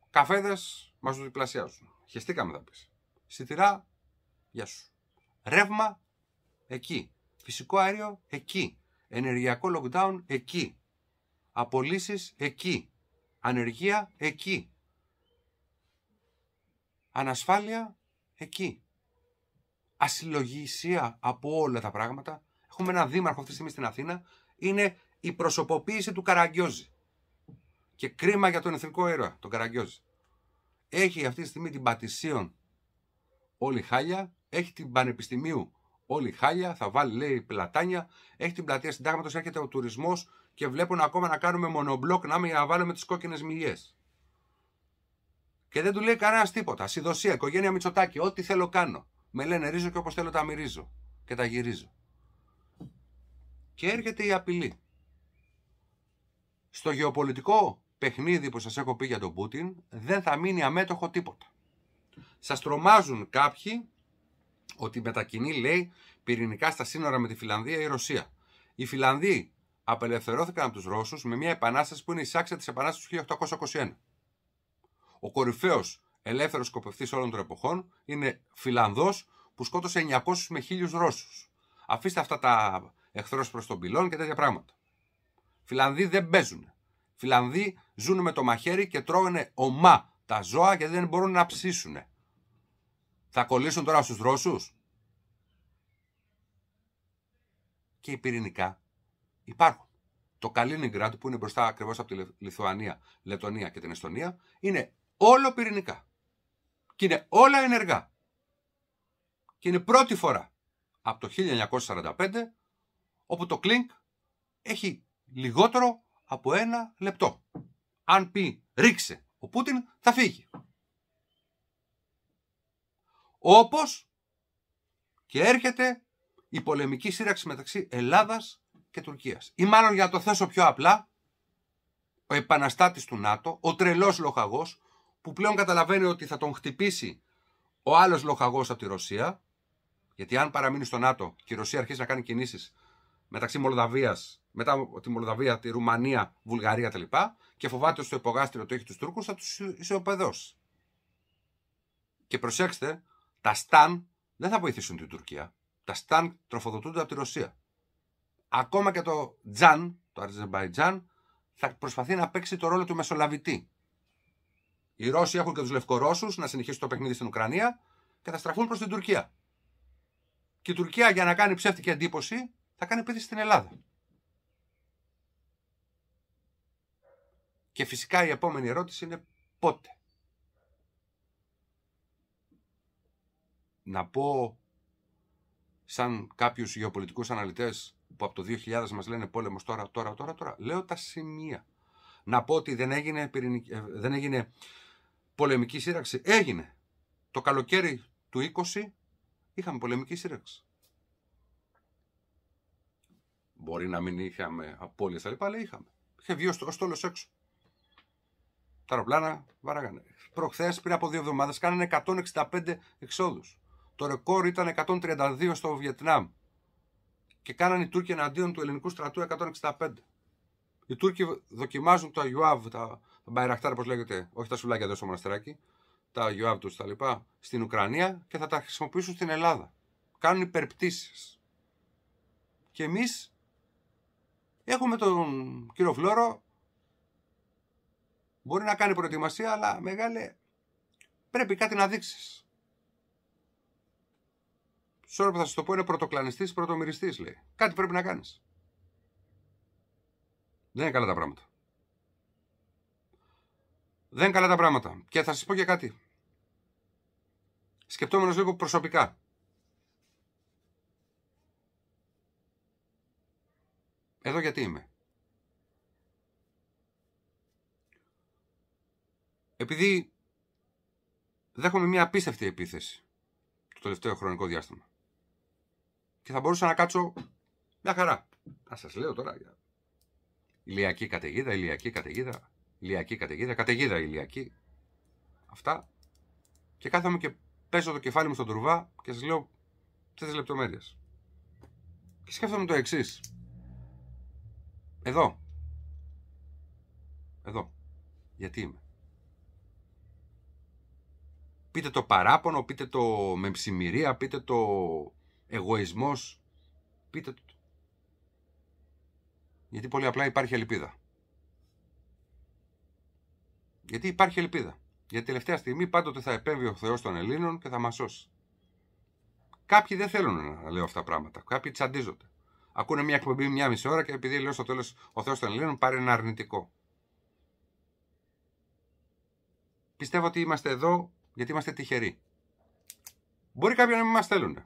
Καφέδες μας τους διπλασιάζουν. Χεστήκαμε θα πεις. Σιτηρά, γεια σου. Ρεύμα, εκεί. Φυσικό αέριο, εκεί. Ενεργειακό lockdown, εκεί. Απολύσεις, εκεί. Ανεργία εκεί. Ανασφάλεια εκεί. Ασυλλογησία από όλα τα πράγματα. Έχουμε ένα δήμαρχο αυτή τη στιγμή στην Αθήνα. Είναι η προσωποποίηση του Καραγκιόζη. Και κρίμα για τον εθνικό ήρωα, τον Καραγκιόζη. Έχει αυτή τη στιγμή την Πατησίων όλη χάλια. Έχει την Πανεπιστημίου όλη χάλια. Θα βάλει, λέει, πλατάνια, Έχει την πλατεία συντάγματος. Έρχεται ο τουρισμός και βλέπουν ακόμα να κάνουμε μονομπλοκ να μην βάλουμε τις κόκκινες μιλιές. Και δεν του λέει κανένας τίποτα. Συνδοσία, οικογένεια Μητσοτάκη, ό,τι θέλω κάνω. Με λένε ρίζω και όπως θέλω τα μυρίζω και τα γυρίζω. Και έρχεται η απειλή. Στο γεωπολιτικό παιχνίδι που σας έχω πει για τον Πούτιν δεν θα μείνει αμέτωχο τίποτα. Σας τρομάζουν κάποιοι ότι μετακινεί λέει πυρηνικά στα σύνορα με τη Φιλανδία η Ρωσία. Οι Φιλανδοί απελευθερώθηκαν από τους Ρώσους με μια επανάσταση που είναι η Σάξια της επανάστασης του 1821. Ο κορυφαίος ελεύθερος σκοπευτής όλων των εποχών είναι Φιλανδός που σκότωσε 900 με 1000 Ρώσους. Αφήστε αυτά τα εχθρός προς τον πυλόν και τέτοια πράγματα. Φιλανδοί δεν παίζουν. Φιλανδοί ζουν με το μαχαίρι και τρώνε ομά τα ζώα γιατί δεν μπορούν να ψήσουν. Θα κολλήσουν τώρα στους Ρώσους. Και οι πυρηνικά υπάρχουν. Το Καλίνιγκραντ που είναι μπροστά ακριβώς από τη Λιθουανία, Λετωνία και την Εστονία είναι όλο πυρηνικά. Και είναι όλα ενεργά. Και είναι πρώτη φορά από το 1945 όπου το κλίνκ έχει λιγότερο από ένα λεπτό. Αν πει ρίξε ο Πούτιν θα φύγει. Όπως και έρχεται η πολεμική σύραξη μεταξύ Ελλάδας και Τουρκίας. Ή μάλλον για να το θέσω πιο απλά, ο επαναστάτης του ΝΑΤΟ, ο τρελός λοχαγός, που πλέον καταλαβαίνει ότι θα τον χτυπήσει ο άλλος λοχαγός από τη Ρωσία, γιατί αν παραμείνει στο ΝΑΤΟ και η Ρωσία αρχίσει να κάνει κινήσεις μεταξύ Μολδαβίας, μετά τη Μολδαβία, τη Ρουμανία, Βουλγαρία κτλ. και φοβάται ότι στο υπογάστριο το έχει τους Τούρκους θα τους ισοπεδώσει. Και προσέξτε, τα Σταν δεν θα βοηθήσουν την Τουρκία. Τα Σταν τροφοδοτούνται από τη Ρωσία ακόμα και το Τζαν, το Αζερμπαϊτζάν, θα προσπαθεί να παίξει το ρόλο του μεσολαβητή. Οι Ρώσοι έχουν και τους Λευκορώσους να συνεχίσουν το παιχνίδι στην Ουκρανία και θα στραφούν προς την Τουρκία. Και η Τουρκία για να κάνει ψεύτικη εντύπωση θα κάνει επίθεση στην Ελλάδα. Και φυσικά η επόμενη ερώτηση είναι πότε. Να πω σαν κάποιους γεωπολιτικούς αναλυτές που από το 2000 μας λένε πόλεμος τώρα, τώρα, τώρα, τώρα. Λέω τα σημεία. Να πω ότι δεν έγινε, ε, δεν έγινε πολεμική σύραξη. Έγινε. Το καλοκαίρι του 20 είχαμε πολεμική σύραξη. Μπορεί να μην είχαμε απόλυτα, αλλά είχαμε. Είχε βγει ο στόλος έξω. Τα αεροπλάνα βάραγανε. Προχθές, πριν από δύο εβδομάδες, κάνανε 165 εξόδους. Το ρεκόρ ήταν 132 στο Βιετνάμ και κάνανε οι Τούρκοι εναντίον του ελληνικού στρατού 165. Οι Τούρκοι δοκιμάζουν τα Ιουάβ, τα μπαϊραχτάρ, όπω λέγεται, όχι τα σουλάκια εδώ στο μοναστράκι, τα Ιουάβ τους τα λοιπά, στην Ουκρανία και θα τα χρησιμοποιήσουν στην Ελλάδα. Κάνουν υπερπτήσεις. Και εμείς έχουμε τον κύριο Φλόρο. Μπορεί να κάνει προετοιμασία, αλλά πρέπει κάτι να δείξεις. Σόρα που θα σου το πω, είναι πρωτοκλανιστής, πρωτομυριστής, λέει. Κάτι πρέπει να κάνεις. Δεν είναι καλά τα πράγματα. Δεν είναι καλά τα πράγματα. Και θα σας πω και κάτι. Σκεπτόμενος λίγο προσωπικά. Εδώ γιατί είμαι. Επειδή δέχομαι μια απίστευτη επίθεση το τελευταίο χρονικό διάστημα και θα μπορούσα να κάτσω μια χαρά. Α σας λέω τώρα. Ηλιακή καταιγίδα, ηλιακή καταιγίδα, ηλιακή καταιγίδα, καταιγίδα ηλιακή. Αυτά. Και κάθομαι και πέσω το κεφάλι μου στον τουρβά και σας λέω τέτοιες λεπτομέρειες. Και σκέφτομαι το εξής. Εδώ. Εδώ. Γιατί είμαι. Πείτε το παράπονο, πείτε το μεμψημυρία, πείτε το εγωισμός, πείτε το. Γιατί πολύ απλά υπάρχει ελπίδα. Γιατί υπάρχει ελπίδα. Γιατί τελευταία στιγμή πάντοτε θα επέμβει ο Θεός των Ελλήνων και θα μας σώσει. Κάποιοι δεν θέλουν να λέω αυτά τα πράγματα. Κάποιοι τσαντίζονται. Ακούνε μια εκπομπή μια μισή ώρα και επειδή λέω στο τέλος ο Θεός των Ελλήνων πάρει ένα αρνητικό. Πιστεύω ότι είμαστε εδώ γιατί είμαστε τυχεροί. Μπορεί κάποιοι να μην μας θέλουν.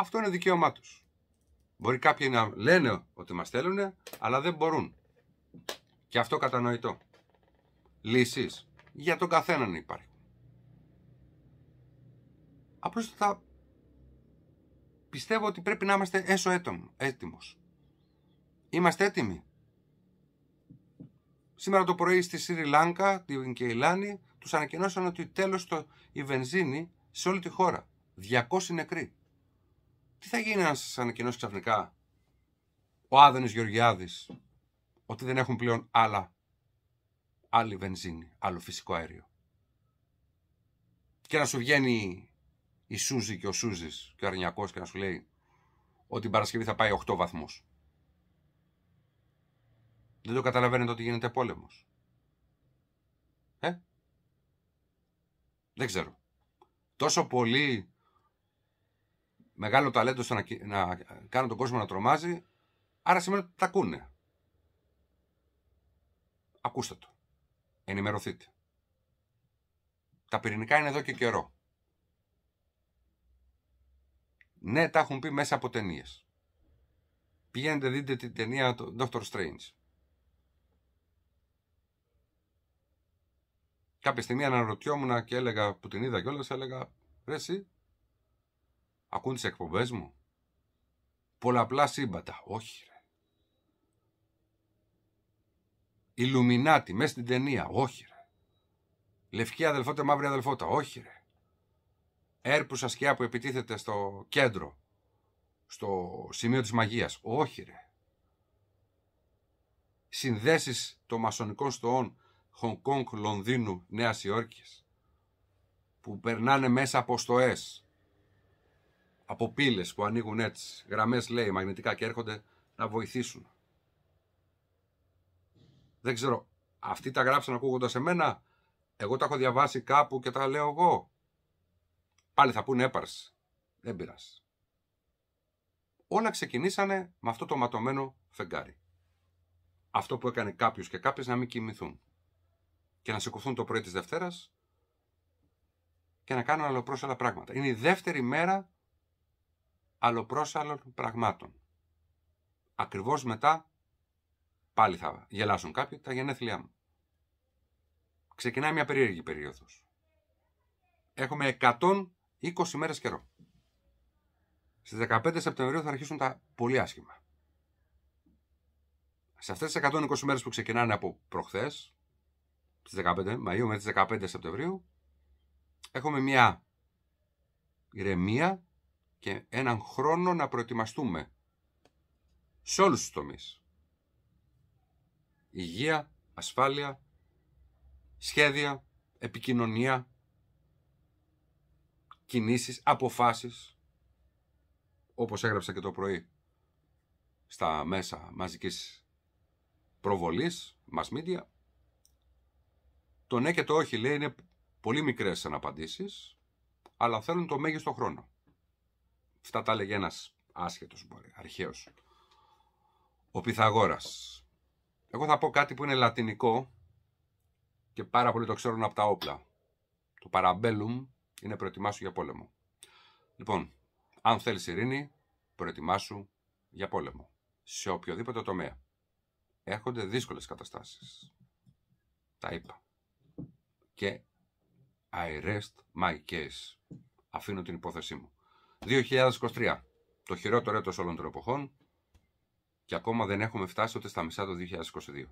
Αυτό είναι δικαίωμά τους. Μπορεί κάποιοι να λένε ότι μας θέλουν, αλλά δεν μπορούν. Και αυτό κατανοητό. Λύσεις για τον καθέναν υπάρχουν. Απλώς θα πιστεύω ότι πρέπει να είμαστε έσω έτοιμος. Είμαστε έτοιμοι. Σήμερα το πρωί στη Σιρι Λάνκα, την Κεϊλάνη, τους ανακοινώσαν ότι τέλος η βενζίνη σε όλη τη χώρα. 200 νεκροί. Τι θα γίνει αν σα ανακοινώσει ξαφνικά ο Άδενη Γεωργιάδης ότι δεν έχουν πλέον άλλα, άλλη βενζίνη, άλλο φυσικό αέριο. Και να σου βγαίνει η Σούζη και ο Σούζης και ο Αρνιακός και να σου λέει ότι την Παρασκευή θα πάει 8 βαθμούς. Δεν το καταλαβαίνετε ότι γίνεται πόλεμος. Ε? Δεν ξέρω. Τόσο πολύ μεγάλο ταλέντο να, να κάνουν τον κόσμο να τρομάζει, άρα σημαίνει ότι τα ακούνε. Ακούστε το. Ενημερωθείτε. Τα πυρηνικά είναι εδώ και καιρό. Ναι, τα έχουν πει μέσα από ταινίες. Πηγαίνετε, δείτε την ταινία του Dr. Strange. Κάποια στιγμή αναρωτιόμουν και έλεγα που την είδα κιόλας, έλεγα ρε εσύ, Ακούν τις εκπομπές μου. Πολλαπλά σύμπατα. Όχι ρε. Ιλουμινάτη μέσα στην ταινία. Όχι ρε. Λευκή αδελφότητα, μαύρη αδελφότητα. Όχι ρε. Έρπουσα σκιά που επιτίθεται στο κέντρο. Στο σημείο της μαγείας. Όχι ρε. Συνδέσεις των μασονικών στοών Χονκ Κόνγκ, Λονδίνου, Νέας Υόρκης που περνάνε μέσα από στοές από πύλες που ανοίγουν έτσι, γραμμές λέει μαγνητικά και έρχονται να βοηθήσουν. Δεν ξέρω, αυτοί τα γράψαν ακούγοντας εμένα. Εγώ τα έχω διαβάσει κάπου και τα λέω εγώ. Πάλι θα πούνε έπαρση. Δεν πειράζει. Όλα ξεκινήσανε με αυτό το ματωμένο φεγγάρι. Αυτό που έκανε κάποιος και κάποιες να μην κοιμηθούν. Και να σηκωθούν το πρωί της Δευτέρας και να κάνουν αλλοπρόσωπα πράγματα. Είναι η δεύτερη μέρα αλλοπρόσαλων πραγμάτων. Ακριβώς μετά, πάλι θα γελάσουν κάποιοι, τα γενέθλιά μου. Ξεκινάει μια περίεργη περίοδος. Έχουμε 120 μέρες καιρό. Στις 15 Σεπτεμβρίου θα αρχίσουν τα πολύ άσχημα. Σε αυτές τις 120 μέρες που ξεκινάνε από προχθές, στις 15 Μαΐου με τις 15 Σεπτεμβρίου, έχουμε μια ηρεμία και έναν χρόνο να προετοιμαστούμε. Σε όλους τους τομείς. Υγεία, ασφάλεια, σχέδια, επικοινωνία, κινήσεις, αποφάσεις, όπως έγραψα και το πρωί στα μέσα μαζικής προβολής, mass media, το ναι και το όχι λέει είναι πολύ μικρές αναπαντήσεις, αλλά θέλουν το μέγιστο χρόνο. Αυτά τα έλεγε ένας άσχετος μπορεί, αρχαίος. Ο Πυθαγόρας. Εγώ θα πω κάτι που είναι λατινικό και πάρα πολύ το ξέρουν από τα όπλα. Το παραμπέλουμ είναι προετοιμάσου για πόλεμο. Λοιπόν, αν θέλεις ειρήνη, προετοιμάσου για πόλεμο. Σε οποιοδήποτε τομέα. έχονται δύσκολες καταστάσεις. Τα είπα. Και I rest my case. Αφήνω την υπόθεσή μου. 2023. Το χειρότερο έτος όλων των εποχών και ακόμα δεν έχουμε φτάσει ούτε στα μισά το 2022.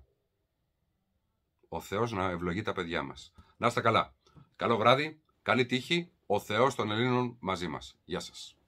Ο Θεός να ευλογεί τα παιδιά μας. Να είστε καλά. Καλό βράδυ, καλή τύχη, ο Θεός των Ελλήνων μαζί μας. Γεια σας.